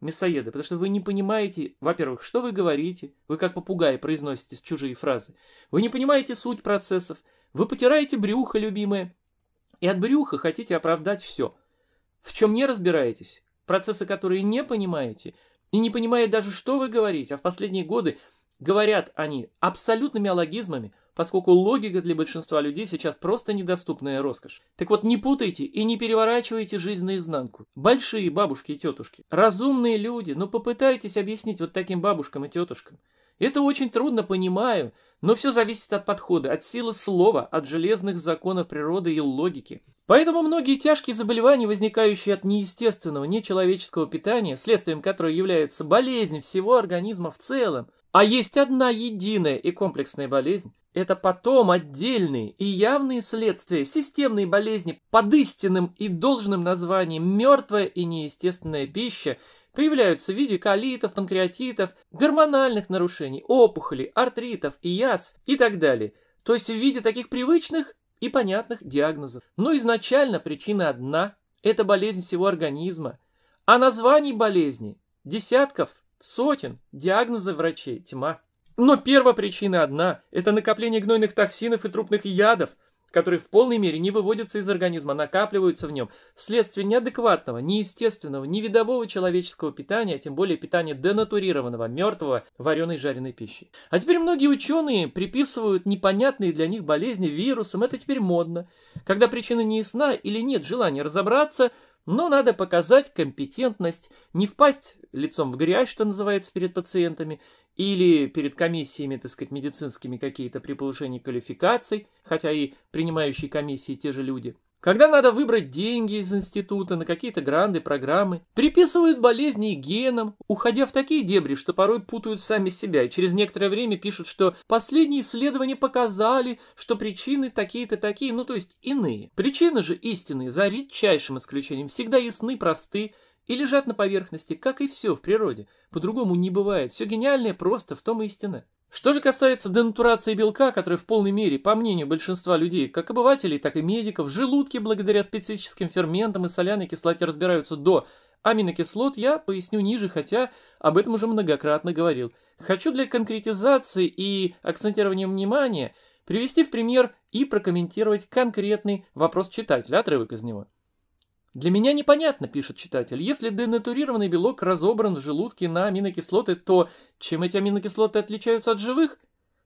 мясоеды, потому что вы не понимаете, во-первых, что вы говорите, вы как попугаи произносите чужие фразы, вы не понимаете суть процессов, вы потираете брюхо, любимое, и от брюха хотите оправдать все – в чем не разбираетесь, процессы, которые не понимаете, и не понимая даже, что вы говорите, а в последние годы говорят они абсолютными алогизмами, поскольку логика для большинства людей сейчас просто недоступная роскошь. Так вот, не путайте и не переворачивайте жизнь наизнанку. Большие бабушки и тетушки, разумные люди, но ну попытайтесь объяснить вот таким бабушкам и тетушкам, это очень трудно понимаю, но все зависит от подхода, от силы слова, от железных законов природы и логики. Поэтому многие тяжкие заболевания, возникающие от неестественного, нечеловеческого питания, следствием которого является болезнь всего организма в целом, а есть одна единая и комплексная болезнь, это потом отдельные и явные следствия системной болезни под истинным и должным названием «мертвая и неестественная пища», появляются в виде колитов, панкреатитов, гормональных нарушений, опухолей, артритов и язв и так далее. То есть в виде таких привычных и понятных диагнозов. Но изначально причина одна – это болезнь всего организма. А названий болезни – десятков, сотен, диагнозов врачей – тьма. Но первая причина одна – это накопление гнойных токсинов и трупных ядов, которые в полной мере не выводятся из организма, накапливаются в нем вследствие неадекватного, неестественного, невидового человеческого питания, а тем более питания денатурированного, мертвого, вареной жареной пищи. А теперь многие ученые приписывают непонятные для них болезни вирусам, это теперь модно. Когда причина не ясна или нет желания разобраться – но надо показать компетентность, не впасть лицом в грязь, что называется, перед пациентами, или перед комиссиями, так сказать, медицинскими какие-то при повышении квалификаций, хотя и принимающие комиссии те же люди – когда надо выбрать деньги из института на какие-то гранды программы, приписывают болезни и генам, уходя в такие дебри, что порой путают сами себя и через некоторое время пишут, что последние исследования показали, что причины такие-то такие, ну то есть иные. Причины же истинные, за редчайшим исключением, всегда ясны, просты и лежат на поверхности, как и все в природе. По-другому не бывает, все гениальное просто в том истина. Что же касается денатурации белка, который в полной мере, по мнению большинства людей, как обывателей, так и медиков, в желудке благодаря специфическим ферментам и соляной кислоте разбираются до аминокислот, я поясню ниже, хотя об этом уже многократно говорил. Хочу для конкретизации и акцентирования внимания привести в пример и прокомментировать конкретный вопрос читателя, отрывок из него. Для меня непонятно, пишет читатель, если денатурированный белок разобран в желудке на аминокислоты, то чем эти аминокислоты отличаются от живых?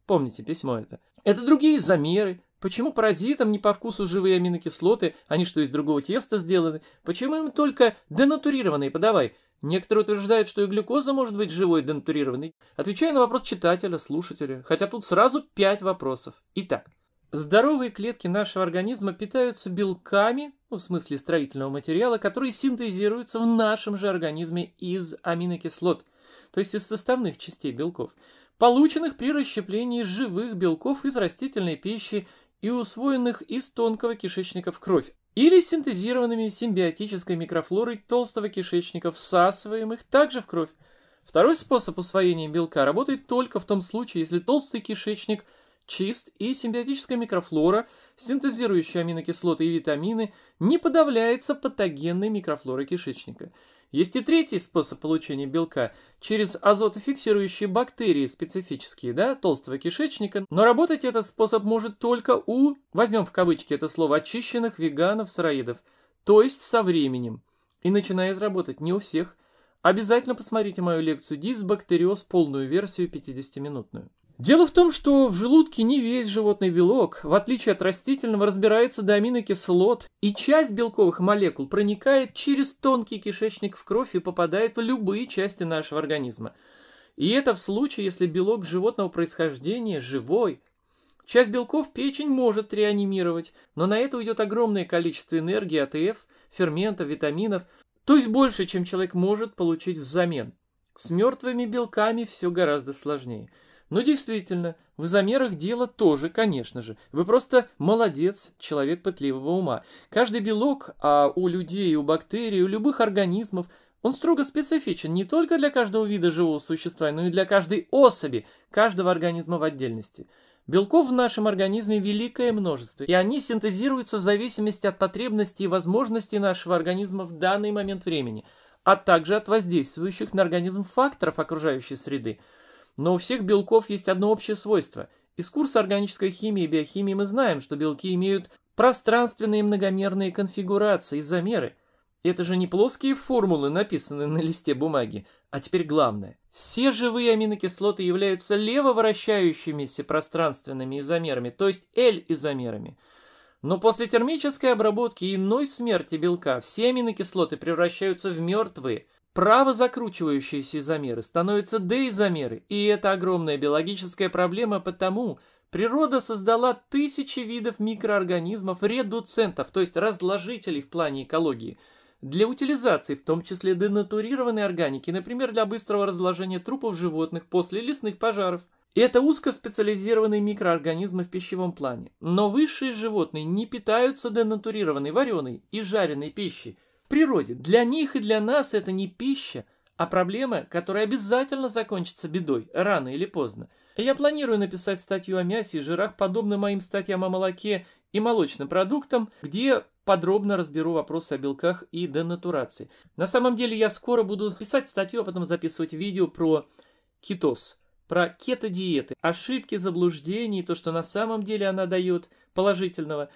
Помните письмо это. Это другие замеры. Почему паразитам не по вкусу живые аминокислоты, они что из другого теста сделаны? Почему им только денатурированные подавай? Некоторые утверждают, что и глюкоза может быть живой денатурированной. Отвечаю на вопрос читателя, слушателя, хотя тут сразу пять вопросов. Итак, Здоровые клетки нашего организма питаются белками, ну, в смысле строительного материала, которые синтезируются в нашем же организме из аминокислот, то есть из составных частей белков, полученных при расщеплении живых белков из растительной пищи и усвоенных из тонкого кишечника в кровь, или синтезированными симбиотической микрофлорой толстого кишечника, всасываемых также в кровь. Второй способ усвоения белка работает только в том случае, если толстый кишечник – чист и симбиотическая микрофлора, синтезирующая аминокислоты и витамины, не подавляется патогенной микрофлорой кишечника. Есть и третий способ получения белка через азотофиксирующие бактерии специфические, да, толстого кишечника, но работать этот способ может только у, возьмем в кавычки это слово, очищенных веганов-сыроедов, то есть со временем. И начинает работать не у всех. Обязательно посмотрите мою лекцию «Дисбактериоз. Полную версию 50-минутную». Дело в том, что в желудке не весь животный белок, в отличие от растительного, разбирается до аминокислот, и часть белковых молекул проникает через тонкий кишечник в кровь и попадает в любые части нашего организма. И это в случае, если белок животного происхождения живой. Часть белков печень может реанимировать, но на это уйдет огромное количество энергии, АТФ, ферментов, витаминов, то есть больше, чем человек может получить взамен. С мертвыми белками все гораздо сложнее – ну, действительно, в замерах дело тоже, конечно же. Вы просто молодец, человек пытливого ума. Каждый белок, а у людей, у бактерий, у любых организмов, он строго специфичен не только для каждого вида живого существа, но и для каждой особи, каждого организма в отдельности. Белков в нашем организме великое множество, и они синтезируются в зависимости от потребностей и возможностей нашего организма в данный момент времени, а также от воздействующих на организм факторов окружающей среды – но у всех белков есть одно общее свойство. Из курса органической химии и биохимии мы знаем, что белки имеют пространственные многомерные конфигурации, и замеры. Это же не плоские формулы, написанные на листе бумаги. А теперь главное. Все живые аминокислоты являются левовращающимися пространственными изомерами, то есть L-изомерами. Но после термической обработки и иной смерти белка все аминокислоты превращаются в мертвые – Право закручивающиеся изомеры становятся d и это огромная биологическая проблема, потому природа создала тысячи видов микроорганизмов редуцентов, то есть разложителей в плане экологии, для утилизации, в том числе денатурированной органики, например, для быстрого разложения трупов животных после лесных пожаров. Это узкоспециализированные микроорганизмы в пищевом плане. Но высшие животные не питаются денатурированной, вареной и жареной пищей, природе. Для них и для нас это не пища, а проблема, которая обязательно закончится бедой, рано или поздно. Я планирую написать статью о мясе и жирах, подобно моим статьям о молоке и молочным продуктам, где подробно разберу вопросы о белках и денатурации. На самом деле я скоро буду писать статью, а потом записывать видео про кетоз, про кето-диеты, ошибки, заблуждения, и то, что на самом деле она дает положительного,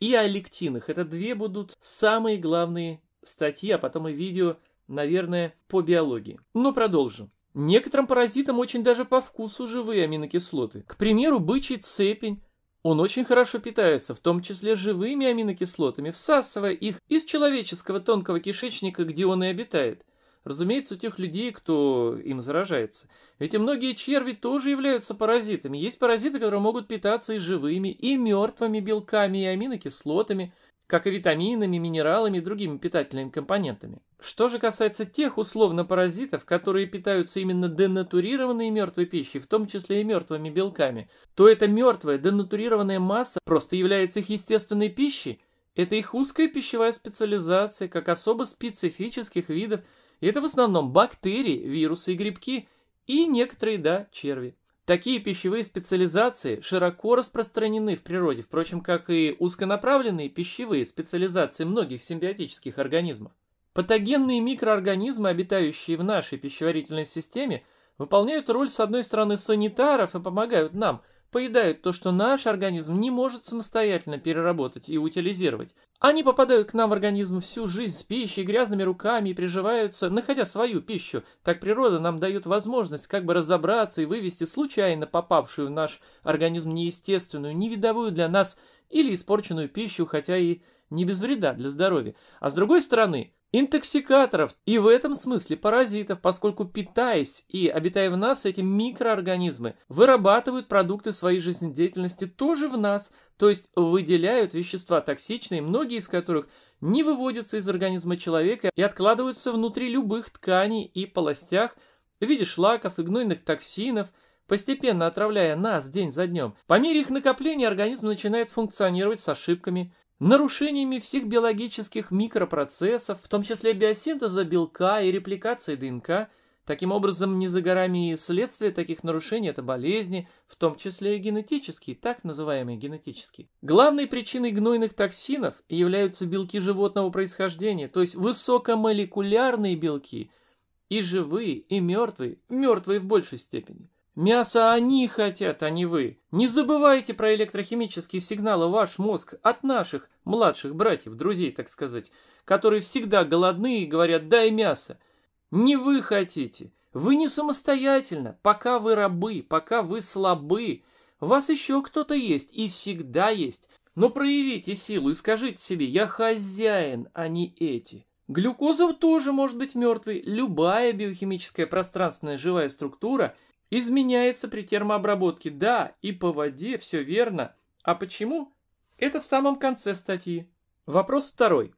и о лектинах. Это две будут самые главные статьи, а потом и видео, наверное, по биологии. Но продолжим. Некоторым паразитам очень даже по вкусу живые аминокислоты. К примеру, бычий цепень. Он очень хорошо питается, в том числе живыми аминокислотами, всасывая их из человеческого тонкого кишечника, где он и обитает. Разумеется, у тех людей, кто им заражается. Ведь и многие черви тоже являются паразитами. Есть паразиты, которые могут питаться и живыми, и мертвыми белками, и аминокислотами – как и витаминами, минералами и другими питательными компонентами. Что же касается тех условно-паразитов, которые питаются именно денатурированной мертвой пищей, в том числе и мертвыми белками, то эта мертвая денатурированная масса просто является их естественной пищей. Это их узкая пищевая специализация, как особо специфических видов, и это в основном бактерии, вирусы и грибки, и некоторые, да, черви. Такие пищевые специализации широко распространены в природе, впрочем, как и узконаправленные пищевые специализации многих симбиотических организмов. Патогенные микроорганизмы, обитающие в нашей пищеварительной системе, выполняют роль, с одной стороны, санитаров и помогают нам – поедают то, что наш организм не может самостоятельно переработать и утилизировать. Они попадают к нам в организм всю жизнь с пищей, грязными руками и приживаются, находя свою пищу. Так природа нам дает возможность как бы разобраться и вывести случайно попавшую в наш организм неестественную, невидовую для нас или испорченную пищу, хотя и не без вреда для здоровья. А с другой стороны, интоксикаторов и в этом смысле паразитов, поскольку питаясь и обитая в нас, эти микроорганизмы вырабатывают продукты своей жизнедеятельности тоже в нас, то есть выделяют вещества токсичные, многие из которых не выводятся из организма человека и откладываются внутри любых тканей и полостях в виде шлаков и гнойных токсинов, постепенно отравляя нас день за днем. По мере их накопления организм начинает функционировать с ошибками, нарушениями всех биологических микропроцессов, в том числе биосинтеза белка и репликации ДНК. Таким образом, не за горами и следствие таких нарушений – это болезни, в том числе и генетические, так называемые генетические. Главной причиной гнойных токсинов являются белки животного происхождения, то есть высокомолекулярные белки – и живые, и мертвые, мертвые в большей степени. Мясо они хотят, а не вы. Не забывайте про электрохимические сигналы ваш мозг от наших младших братьев, друзей, так сказать, которые всегда голодны и говорят «дай мясо». Не вы хотите. Вы не самостоятельно. Пока вы рабы, пока вы слабы. Вас еще кто-то есть и всегда есть. Но проявите силу и скажите себе «я хозяин, а не эти». Глюкоза тоже может быть мертвой. Любая биохимическая пространственная живая структура – Изменяется при термообработке, да, и по воде, все верно. А почему? Это в самом конце статьи. Вопрос второй.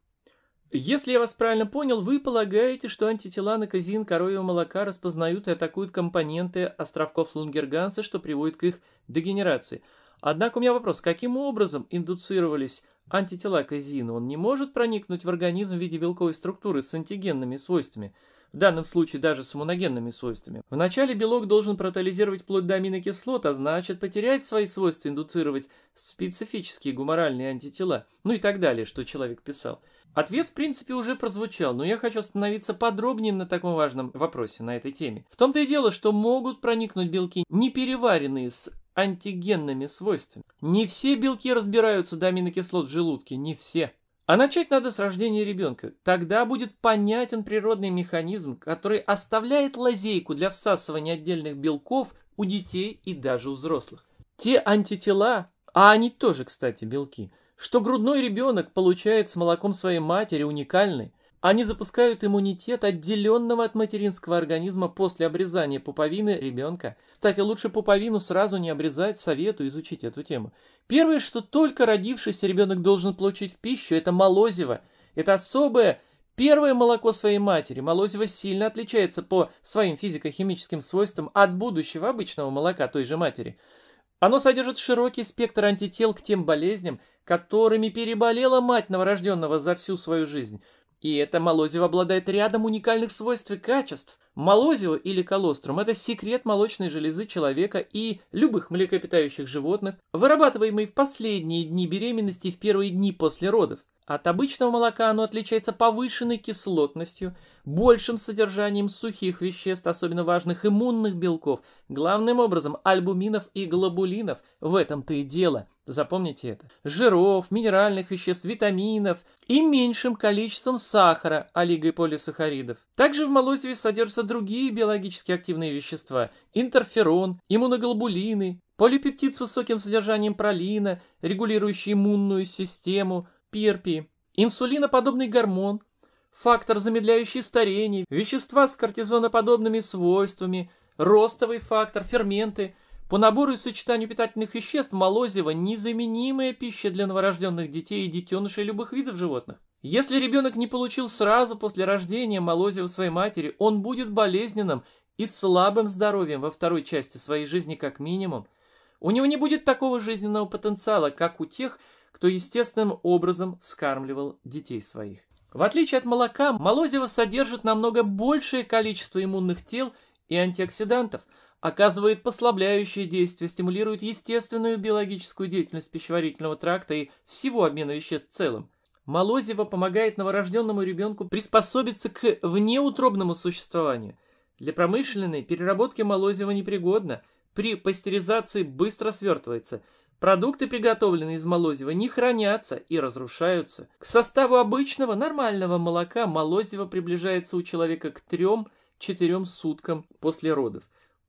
Если я вас правильно понял, вы полагаете, что антитела на казин коровьего молока распознают и атакуют компоненты островков Лунгерганса, что приводит к их дегенерации. Однако у меня вопрос, каким образом индуцировались антитела казина? Он не может проникнуть в организм в виде белковой структуры с антигенными свойствами – в данном случае даже с моногенными свойствами. Вначале белок должен протализировать вплоть до аминокислот, а значит потерять свои свойства индуцировать специфические гуморальные антитела, ну и так далее, что человек писал. Ответ, в принципе, уже прозвучал, но я хочу остановиться подробнее на таком важном вопросе, на этой теме. В том-то и дело, что могут проникнуть белки, не переваренные с антигенными свойствами. Не все белки разбираются до аминокислот в желудке, не все. А начать надо с рождения ребенка. Тогда будет понятен природный механизм, который оставляет лазейку для всасывания отдельных белков у детей и даже у взрослых. Те антитела, а они тоже, кстати, белки, что грудной ребенок получает с молоком своей матери уникальный. Они запускают иммунитет, отделенного от материнского организма после обрезания пуповины ребенка. Кстати, лучше пуповину сразу не обрезать, советую изучить эту тему. Первое, что только родившийся ребенок должен получить в пищу, это молозиво. Это особое первое молоко своей матери. Молозиво сильно отличается по своим физико-химическим свойствам от будущего обычного молока той же матери. Оно содержит широкий спектр антител к тем болезням, которыми переболела мать новорожденного за всю свою жизнь – и это молозиво обладает рядом уникальных свойств и качеств. Молозио или колострум – это секрет молочной железы человека и любых млекопитающих животных, вырабатываемый в последние дни беременности и в первые дни после родов. От обычного молока оно отличается повышенной кислотностью, большим содержанием сухих веществ, особенно важных иммунных белков, главным образом альбуминов и глобулинов, в этом-то и дело, запомните это, жиров, минеральных веществ, витаминов, и меньшим количеством сахара, а полисахаридов. Также в молозиве содержатся другие биологически активные вещества – интерферон, иммуноглобулины, полипептид с высоким содержанием пролина, регулирующий иммунную систему, перпи, инсулиноподобный гормон, фактор, замедляющий старение, вещества с кортизоноподобными свойствами, ростовый фактор, ферменты, по набору и сочетанию питательных веществ молозиво – незаменимая пища для новорожденных детей и детенышей любых видов животных. Если ребенок не получил сразу после рождения молозиво своей матери, он будет болезненным и слабым здоровьем во второй части своей жизни как минимум. У него не будет такого жизненного потенциала, как у тех, кто естественным образом вскармливал детей своих. В отличие от молока, молозиво содержит намного большее количество иммунных тел и антиоксидантов – оказывает послабляющее действие, стимулирует естественную биологическую деятельность пищеварительного тракта и всего обмена веществ целым. Молозиво помогает новорожденному ребенку приспособиться к внеутробному существованию. Для промышленной переработки молозива непригодно, при пастеризации быстро свертывается – Продукты, приготовленные из молозива, не хранятся и разрушаются. К составу обычного нормального молока молозиво приближается у человека к 3-4 суткам после родов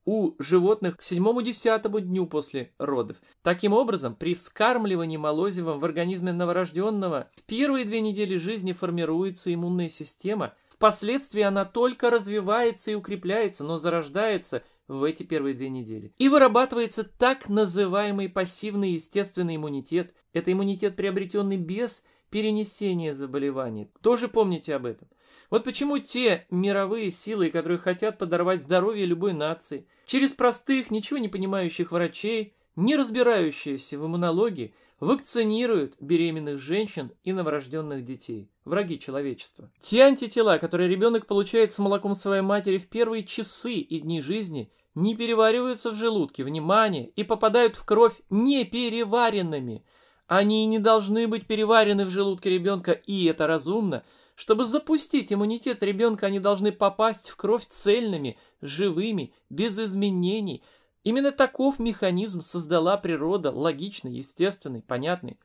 у животных к седьмому-десятому дню после родов. Таким образом, при вскармливании молозивом в организме новорожденного в первые две недели жизни формируется иммунная система. Впоследствии она только развивается и укрепляется, но зарождается в эти первые две недели. И вырабатывается так называемый пассивный естественный иммунитет. Это иммунитет, приобретенный без перенесения заболеваний. Тоже помните об этом. Вот почему те мировые силы, которые хотят подорвать здоровье любой нации, через простых, ничего не понимающих врачей, не разбирающиеся в иммунологии, вакцинируют беременных женщин и новорожденных детей, враги человечества. Те антитела, которые ребенок получает с молоком своей матери в первые часы и дни жизни, не перевариваются в желудке, внимание, и попадают в кровь непереваренными. Они и не должны быть переварены в желудке ребенка, и это разумно, чтобы запустить иммунитет ребенка, они должны попасть в кровь цельными, живыми, без изменений. Именно таков механизм создала природа, логичный, естественный, понятный.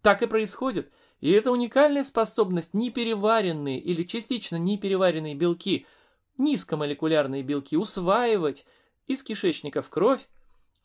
Так и происходит. И эта уникальная способность непереваренные или частично непереваренные белки, низкомолекулярные белки, усваивать из кишечника в кровь,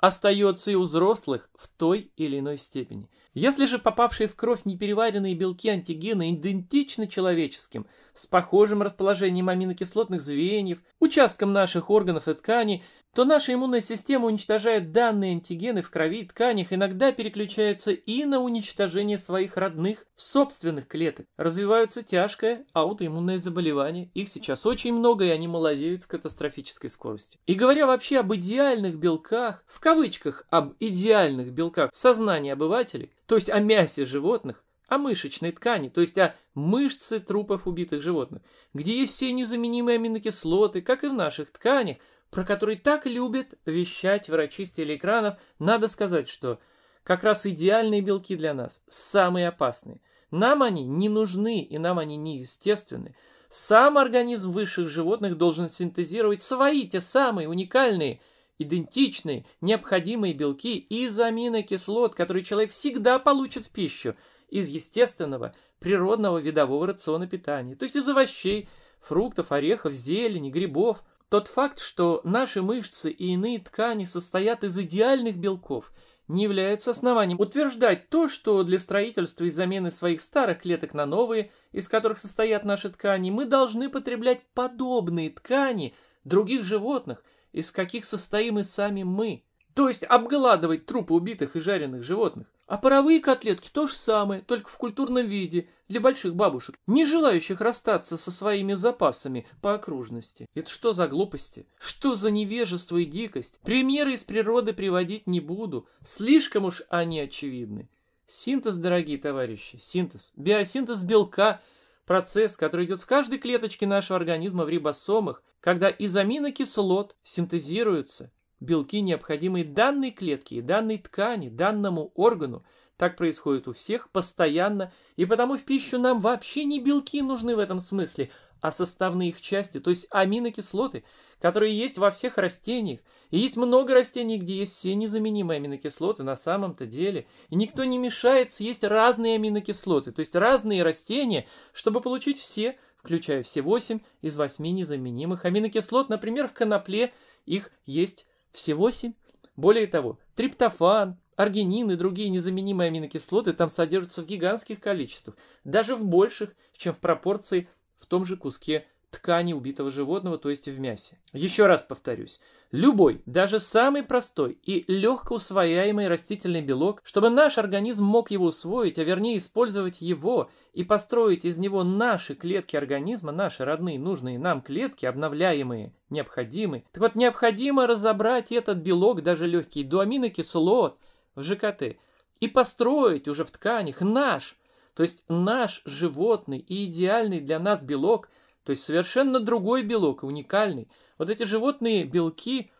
остается и у взрослых в той или иной степени. Если же попавшие в кровь непереваренные белки антигена идентичны человеческим, с похожим расположением аминокислотных звеньев, участком наших органов и тканей, то наша иммунная система уничтожает данные антигены в крови и тканях, иногда переключается и на уничтожение своих родных, собственных клеток. Развиваются тяжкое аутоиммунное заболевание, их сейчас очень много и они молодеют с катастрофической скоростью. И говоря вообще об идеальных белках, в кавычках об идеальных белках в сознании обывателей, то есть о мясе животных, о мышечной ткани, то есть о мышце трупов убитых животных, где есть все незаменимые аминокислоты, как и в наших тканях – про который так любят вещать врачистели экранов, надо сказать, что как раз идеальные белки для нас, самые опасные. Нам они не нужны и нам они не естественны. Сам организм высших животных должен синтезировать свои, те самые уникальные, идентичные, необходимые белки из аминокислот, которые человек всегда получит в пищу, из естественного, природного видового рациона питания, то есть из овощей, фруктов, орехов, зелени, грибов – тот факт, что наши мышцы и иные ткани состоят из идеальных белков, не является основанием утверждать то, что для строительства и замены своих старых клеток на новые, из которых состоят наши ткани, мы должны потреблять подобные ткани других животных, из каких состоим и сами мы. То есть обгладывать трупы убитых и жареных животных. А паровые котлетки то же самое, только в культурном виде, для больших бабушек, не желающих расстаться со своими запасами по окружности. Это что за глупости? Что за невежество и дикость? Примеры из природы приводить не буду, слишком уж они очевидны. Синтез, дорогие товарищи, синтез, биосинтез белка – процесс, который идет в каждой клеточке нашего организма в рибосомах, когда из аминокислот синтезируются белки, необходимые данной клетке и данной ткани, данному органу, так происходит у всех постоянно, и потому в пищу нам вообще не белки нужны в этом смысле, а составные их части, то есть аминокислоты, которые есть во всех растениях. И есть много растений, где есть все незаменимые аминокислоты на самом-то деле. И никто не мешает съесть разные аминокислоты, то есть разные растения, чтобы получить все, включая все 8 из 8 незаменимых аминокислот. Например, в конопле их есть все 8. Более того, триптофан, Аргинин и другие незаменимые аминокислоты там содержатся в гигантских количествах, даже в больших, чем в пропорции в том же куске ткани убитого животного, то есть в мясе. Еще раз повторюсь, любой, даже самый простой и легко усвояемый растительный белок, чтобы наш организм мог его усвоить, а вернее использовать его и построить из него наши клетки организма, наши родные, нужные нам клетки, обновляемые, необходимые. Так вот, необходимо разобрать этот белок, даже легкий, до аминокислот – в ЖКТ и построить уже в тканях наш, то есть наш животный и идеальный для нас белок, то есть совершенно другой белок, уникальный. Вот эти животные белки,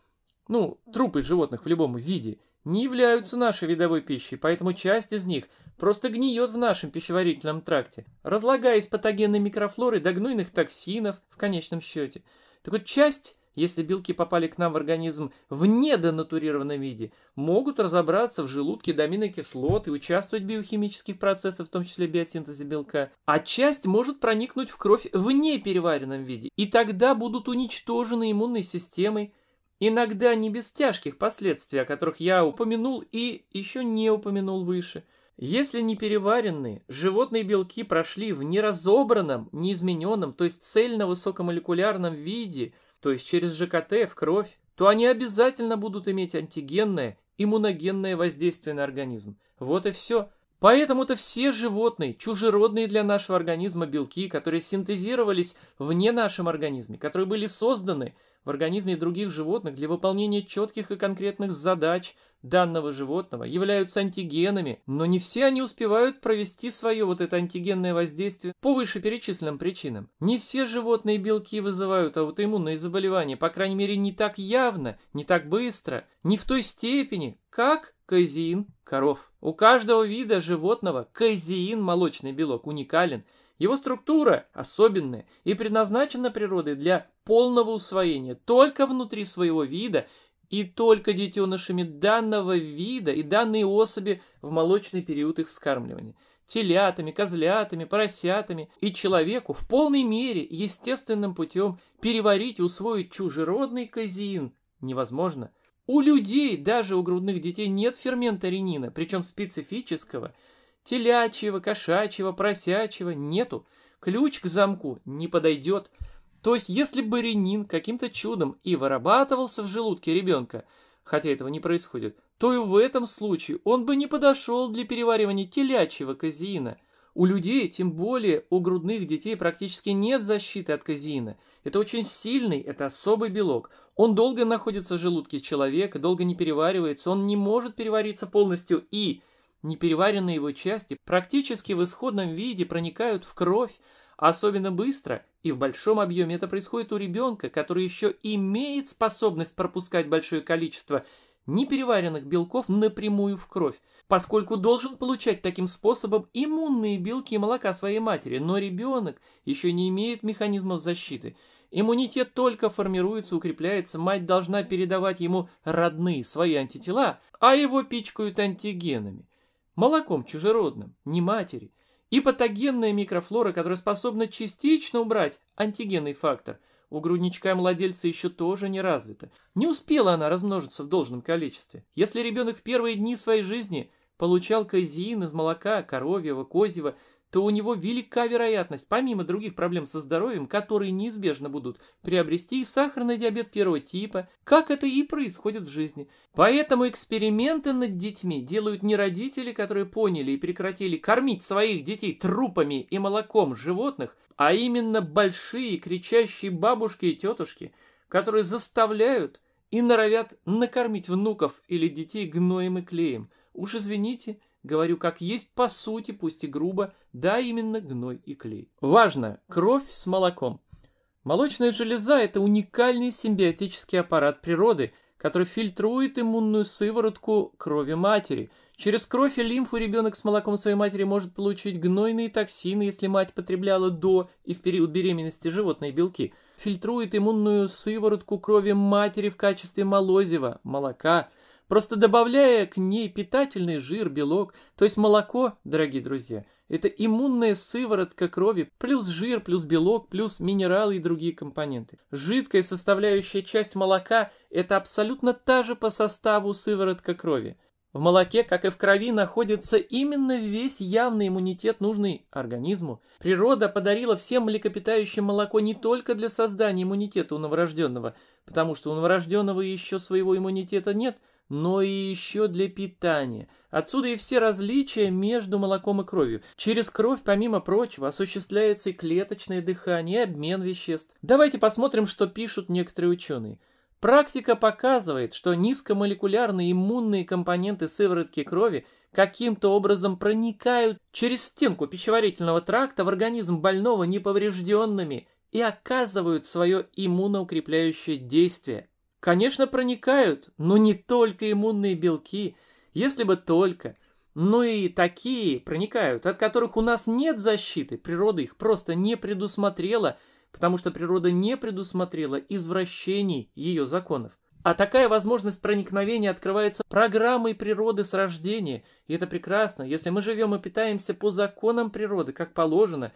ну, трупы животных в любом виде, не являются нашей видовой пищей, поэтому часть из них просто гниет в нашем пищеварительном тракте, разлагаясь патогенной микрофлорой до гнойных токсинов в конечном счете. Так вот, часть если белки попали к нам в организм в недонатурированном виде, могут разобраться в желудке до аминокислот и участвовать в биохимических процессах, в том числе биосинтезе белка. А часть может проникнуть в кровь в непереваренном виде, и тогда будут уничтожены иммунной системой, иногда не без тяжких последствий, о которых я упомянул и еще не упомянул выше. Если непереваренные животные белки прошли в неразобранном, неизмененном, то есть цельно-высокомолекулярном виде – то есть через ЖКТ в кровь, то они обязательно будут иметь антигенное, иммуногенное воздействие на организм. Вот и все. Поэтому-то все животные, чужеродные для нашего организма белки, которые синтезировались вне нашем организме, которые были созданы в организме других животных для выполнения четких и конкретных задач – данного животного являются антигенами, но не все они успевают провести свое вот это антигенное воздействие по вышеперечисленным причинам. Не все животные белки вызывают аутоиммунные заболевания, по крайней мере не так явно, не так быстро, не в той степени, как казеин коров. У каждого вида животного казеин, молочный белок, уникален. Его структура особенная и предназначена природой для полного усвоения только внутри своего вида и только детенышами данного вида и данной особи в молочный период их вскармливания телятами, козлятами, поросятами и человеку в полной мере естественным путем переварить и усвоить чужеродный казеин невозможно. У людей, даже у грудных детей, нет фермента ренина, причем специфического, телячьего, кошачьего, поросячьего, нету. Ключ к замку не подойдет. То есть, если бы ренин каким-то чудом и вырабатывался в желудке ребенка, хотя этого не происходит, то и в этом случае он бы не подошел для переваривания телячьего казеина. У людей, тем более у грудных детей, практически нет защиты от казеина. Это очень сильный, это особый белок. Он долго находится в желудке человека, долго не переваривается, он не может перевариться полностью и непереваренные его части практически в исходном виде проникают в кровь, особенно быстро и в большом объеме это происходит у ребенка, который еще имеет способность пропускать большое количество непереваренных белков напрямую в кровь, поскольку должен получать таким способом иммунные белки молока своей матери, но ребенок еще не имеет механизмов защиты. Иммунитет только формируется, укрепляется, мать должна передавать ему родные свои антитела, а его пичкают антигенами, молоком чужеродным, не матери – и патогенная микрофлора, которая способна частично убрать антигенный фактор, у грудничка-младельца еще тоже не развита. Не успела она размножиться в должном количестве. Если ребенок в первые дни своей жизни получал казеин из молока, коровьего, козьего – то у него велика вероятность, помимо других проблем со здоровьем, которые неизбежно будут, приобрести и сахарный диабет первого типа, как это и происходит в жизни. Поэтому эксперименты над детьми делают не родители, которые поняли и прекратили кормить своих детей трупами и молоком животных, а именно большие кричащие бабушки и тетушки, которые заставляют и норовят накормить внуков или детей гноем и клеем. Уж извините, Говорю, как есть, по сути, пусть и грубо, да, именно гной и клей. Важно, кровь с молоком. Молочная железа – это уникальный симбиотический аппарат природы, который фильтрует иммунную сыворотку крови матери. Через кровь и лимфу ребенок с молоком своей матери может получить гнойные токсины, если мать потребляла до и в период беременности животные белки. Фильтрует иммунную сыворотку крови матери в качестве молозива, молока – просто добавляя к ней питательный жир, белок, то есть молоко, дорогие друзья. Это иммунная сыворотка крови, плюс жир, плюс белок, плюс минералы и другие компоненты. Жидкая составляющая часть молока – это абсолютно та же по составу сыворотка крови. В молоке, как и в крови, находится именно весь явный иммунитет, нужный организму. Природа подарила всем млекопитающим молоко не только для создания иммунитета у новорожденного, потому что у новорожденного еще своего иммунитета нет – но и еще для питания. Отсюда и все различия между молоком и кровью. Через кровь, помимо прочего, осуществляется и клеточное дыхание, и обмен веществ. Давайте посмотрим, что пишут некоторые ученые. Практика показывает, что низкомолекулярные иммунные компоненты сыворотки крови каким-то образом проникают через стенку пищеварительного тракта в организм больного неповрежденными и оказывают свое иммуноукрепляющее действие. Конечно, проникают, но не только иммунные белки, если бы только. Но ну и такие проникают, от которых у нас нет защиты, природа их просто не предусмотрела, потому что природа не предусмотрела извращений ее законов. А такая возможность проникновения открывается программой природы с рождения. И это прекрасно, если мы живем и питаемся по законам природы, как положено.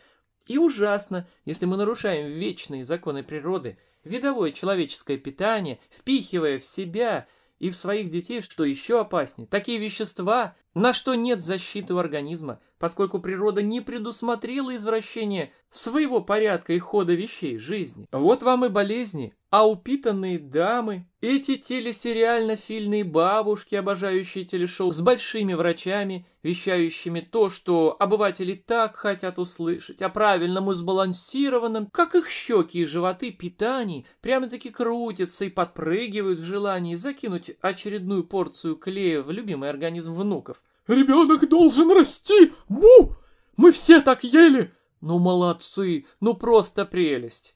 И ужасно, если мы нарушаем вечные законы природы – видовое человеческое питание, впихивая в себя и в своих детей, что еще опаснее, такие вещества, на что нет защиты у организма, поскольку природа не предусмотрела извращение своего порядка и хода вещей, жизни. Вот вам и болезни, а упитанные дамы, эти телесериально-фильные бабушки, обожающие телешоу, с большими врачами, вещающими то, что обыватели так хотят услышать, о правильном и сбалансированном, как их щеки и животы питаний прямо-таки крутятся и подпрыгивают в желании закинуть очередную порцию клея в любимый организм внуков. «Ребенок должен расти! Му! Мы все так ели!» «Ну молодцы! Ну просто прелесть!»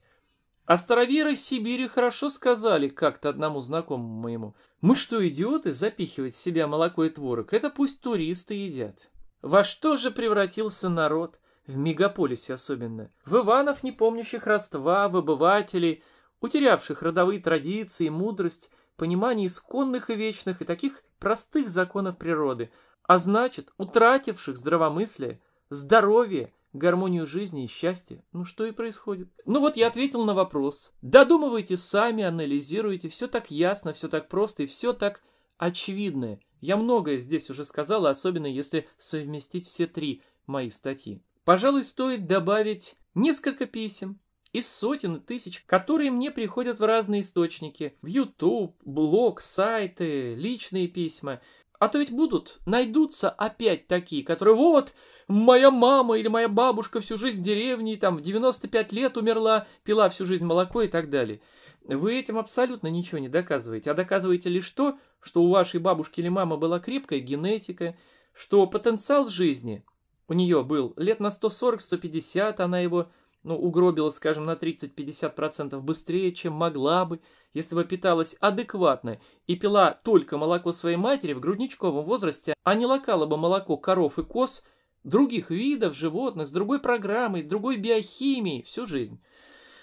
Островеры а Сибири хорошо сказали как-то одному знакомому моему. Мы что, идиоты, запихивать в себя молоко и творог? Это пусть туристы едят. Во что же превратился народ? В мегаполисе особенно. В Иванов, не помнящих роства, в обывателей, утерявших родовые традиции, мудрость, понимание исконных и вечных и таких простых законов природы, а значит, утративших здравомыслие, здоровье, гармонию жизни и счастья. Ну что и происходит. Ну вот я ответил на вопрос. Додумывайте сами, анализируйте. Все так ясно, все так просто и все так очевидное. Я многое здесь уже сказал, особенно если совместить все три мои статьи. Пожалуй, стоит добавить несколько писем из сотен и тысяч, которые мне приходят в разные источники. В YouTube, блог, сайты, личные письма – а то ведь будут, найдутся опять такие, которые вот, моя мама или моя бабушка всю жизнь в деревне, там в 95 лет умерла, пила всю жизнь молоко и так далее. Вы этим абсолютно ничего не доказываете, а доказываете лишь то, что у вашей бабушки или мамы была крепкая генетика, что потенциал жизни у нее был лет на 140-150, она его ну, угробила, скажем, на 30-50% быстрее, чем могла бы, если бы питалась адекватно и пила только молоко своей матери в грудничковом возрасте, а не лакала бы молоко коров и коз, других видов животных, с другой программой, другой биохимией всю жизнь.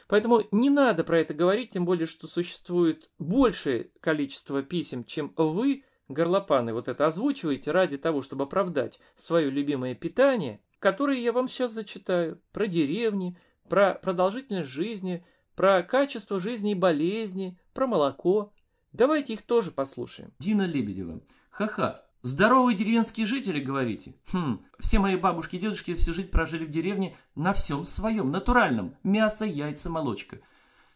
Поэтому не надо про это говорить, тем более, что существует большее количество писем, чем вы, горлопаны, вот это озвучиваете ради того, чтобы оправдать свое любимое питание, которое я вам сейчас зачитаю, про деревни, про продолжительность жизни, про качество жизни и болезни, про молоко. Давайте их тоже послушаем. Дина Лебедева. Ха-ха, Здоровые деревенские жители, говорите? Хм, все мои бабушки и дедушки всю жизнь прожили в деревне на всем своем, натуральном. Мясо, яйца, молочка.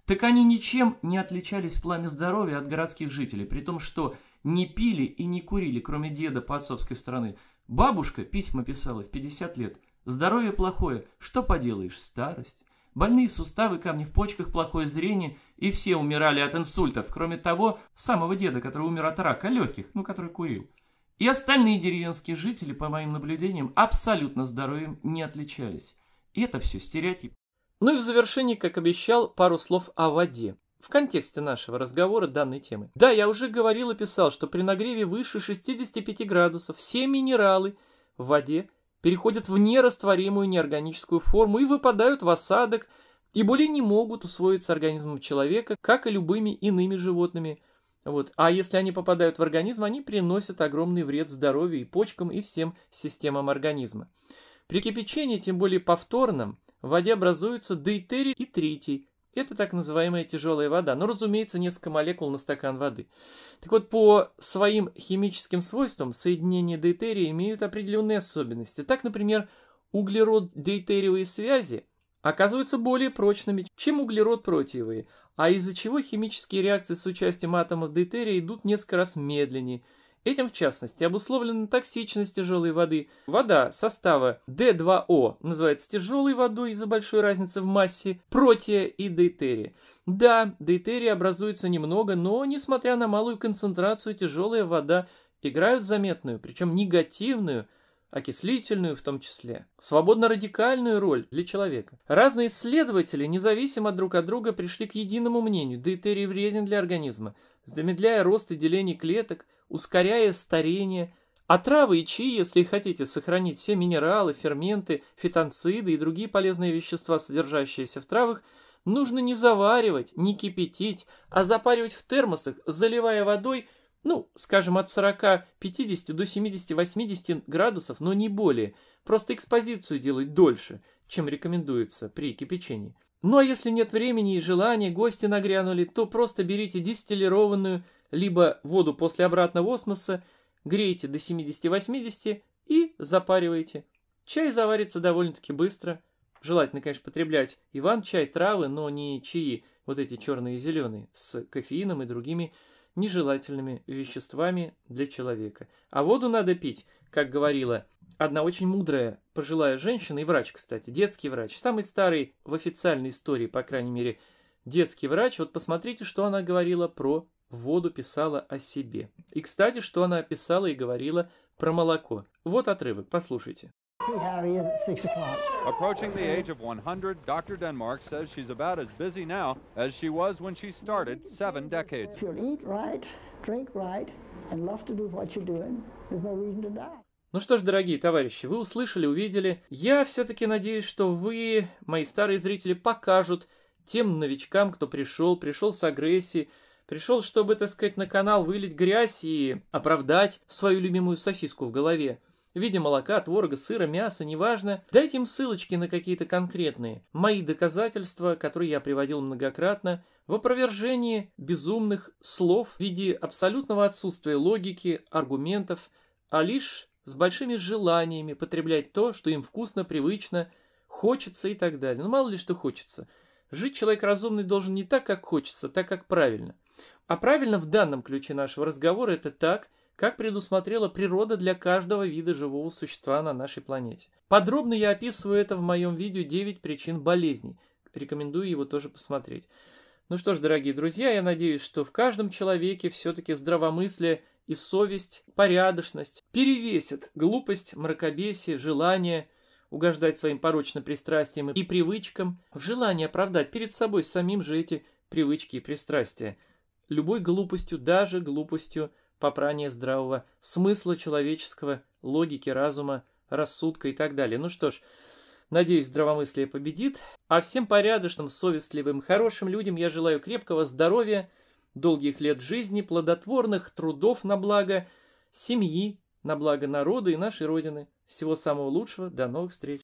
Так они ничем не отличались в плане здоровья от городских жителей, при том, что не пили и не курили, кроме деда по отцовской стороны. Бабушка письма писала в 50 лет. Здоровье плохое, что поделаешь, старость больные суставы, камни в почках, плохое зрение, и все умирали от инсультов, кроме того самого деда, который умер от рака легких, ну, который курил. И остальные деревенские жители, по моим наблюдениям, абсолютно здоровьем не отличались. И это все стереотип. Ну и в завершении, как обещал, пару слов о воде. В контексте нашего разговора данной темы. Да, я уже говорил и писал, что при нагреве выше 65 градусов все минералы в воде – переходят в нерастворимую неорганическую форму и выпадают в осадок, и более не могут усвоиться организмом человека, как и любыми иными животными. Вот. А если они попадают в организм, они приносят огромный вред здоровью и почкам, и всем системам организма. При кипячении, тем более повторном, в воде образуются дейтерий и тритий, это так называемая тяжелая вода, но, разумеется, несколько молекул на стакан воды. Так вот, по своим химическим свойствам соединения дейтерия имеют определенные особенности. Так, например, углерод-дейтериевые связи оказываются более прочными, чем углерод-протиевые, а из-за чего химические реакции с участием атомов дейтерия идут несколько раз медленнее – Этим, в частности, обусловлена токсичность тяжелой воды. Вода состава D2O называется тяжелой водой из-за большой разницы в массе протия и дейтерия. Да, дейтерия образуется немного, но, несмотря на малую концентрацию, тяжелая вода играет заметную, причем негативную, окислительную в том числе, свободно-радикальную роль для человека. Разные исследователи, независимо друг от друга, пришли к единому мнению – дейтерий вреден для организма, замедляя рост и деление клеток, ускоряя старение, а травы и чаи, если хотите сохранить все минералы, ферменты, фитонциды и другие полезные вещества, содержащиеся в травах, нужно не заваривать, не кипятить, а запаривать в термосах, заливая водой, ну, скажем, от 40-50 до 70-80 градусов, но не более. Просто экспозицию делать дольше, чем рекомендуется при кипячении. Ну а если нет времени и желания, гости нагрянули, то просто берите дистиллированную либо воду после обратного осмоса греете до 70-80 и запариваете. Чай заварится довольно-таки быстро. Желательно, конечно, потреблять иван-чай, травы, но не чаи, вот эти черные и зеленые, с кофеином и другими нежелательными веществами для человека. А воду надо пить, как говорила одна очень мудрая пожилая женщина и врач, кстати, детский врач, самый старый в официальной истории, по крайней мере, детский врач. Вот посмотрите, что она говорила про воду писала о себе. И, кстати, что она писала и говорила про молоко. Вот отрывок, послушайте. Approaching the age of 100, Dr. Denmark says she's about as busy now as she was when she started seven decades. If you'll eat right, drink right, and love to do what you're doing, there's no reason to die. Ну что ж, дорогие товарищи, вы услышали, увидели. Я все-таки надеюсь, что вы, мои старые зрители, покажут тем новичкам, кто пришел, пришел с агрессией, Пришел, чтобы, так сказать, на канал вылить грязь и оправдать свою любимую сосиску в голове. В виде молока, творога, сыра, мяса, неважно. Дайте им ссылочки на какие-то конкретные. Мои доказательства, которые я приводил многократно, в опровержении безумных слов в виде абсолютного отсутствия логики, аргументов, а лишь с большими желаниями потреблять то, что им вкусно, привычно, хочется и так далее. Ну мало ли что хочется. Жить человек разумный должен не так, как хочется, а так, как правильно. А правильно в данном ключе нашего разговора это так, как предусмотрела природа для каждого вида живого существа на нашей планете. Подробно я описываю это в моем видео «9 причин болезней». Рекомендую его тоже посмотреть. Ну что ж, дорогие друзья, я надеюсь, что в каждом человеке все-таки здравомыслие и совесть, порядочность перевесят глупость, мракобесие, желание угождать своим порочным пристрастиям и привычкам, в желании оправдать перед собой самим же эти привычки и пристрастия – любой глупостью, даже глупостью попрания здравого смысла человеческого, логики, разума, рассудка и так далее. Ну что ж, надеюсь, здравомыслие победит. А всем порядочным, совестливым, хорошим людям я желаю крепкого здоровья, долгих лет жизни, плодотворных трудов на благо семьи, на благо народа и нашей Родины. Всего самого лучшего. До новых встреч.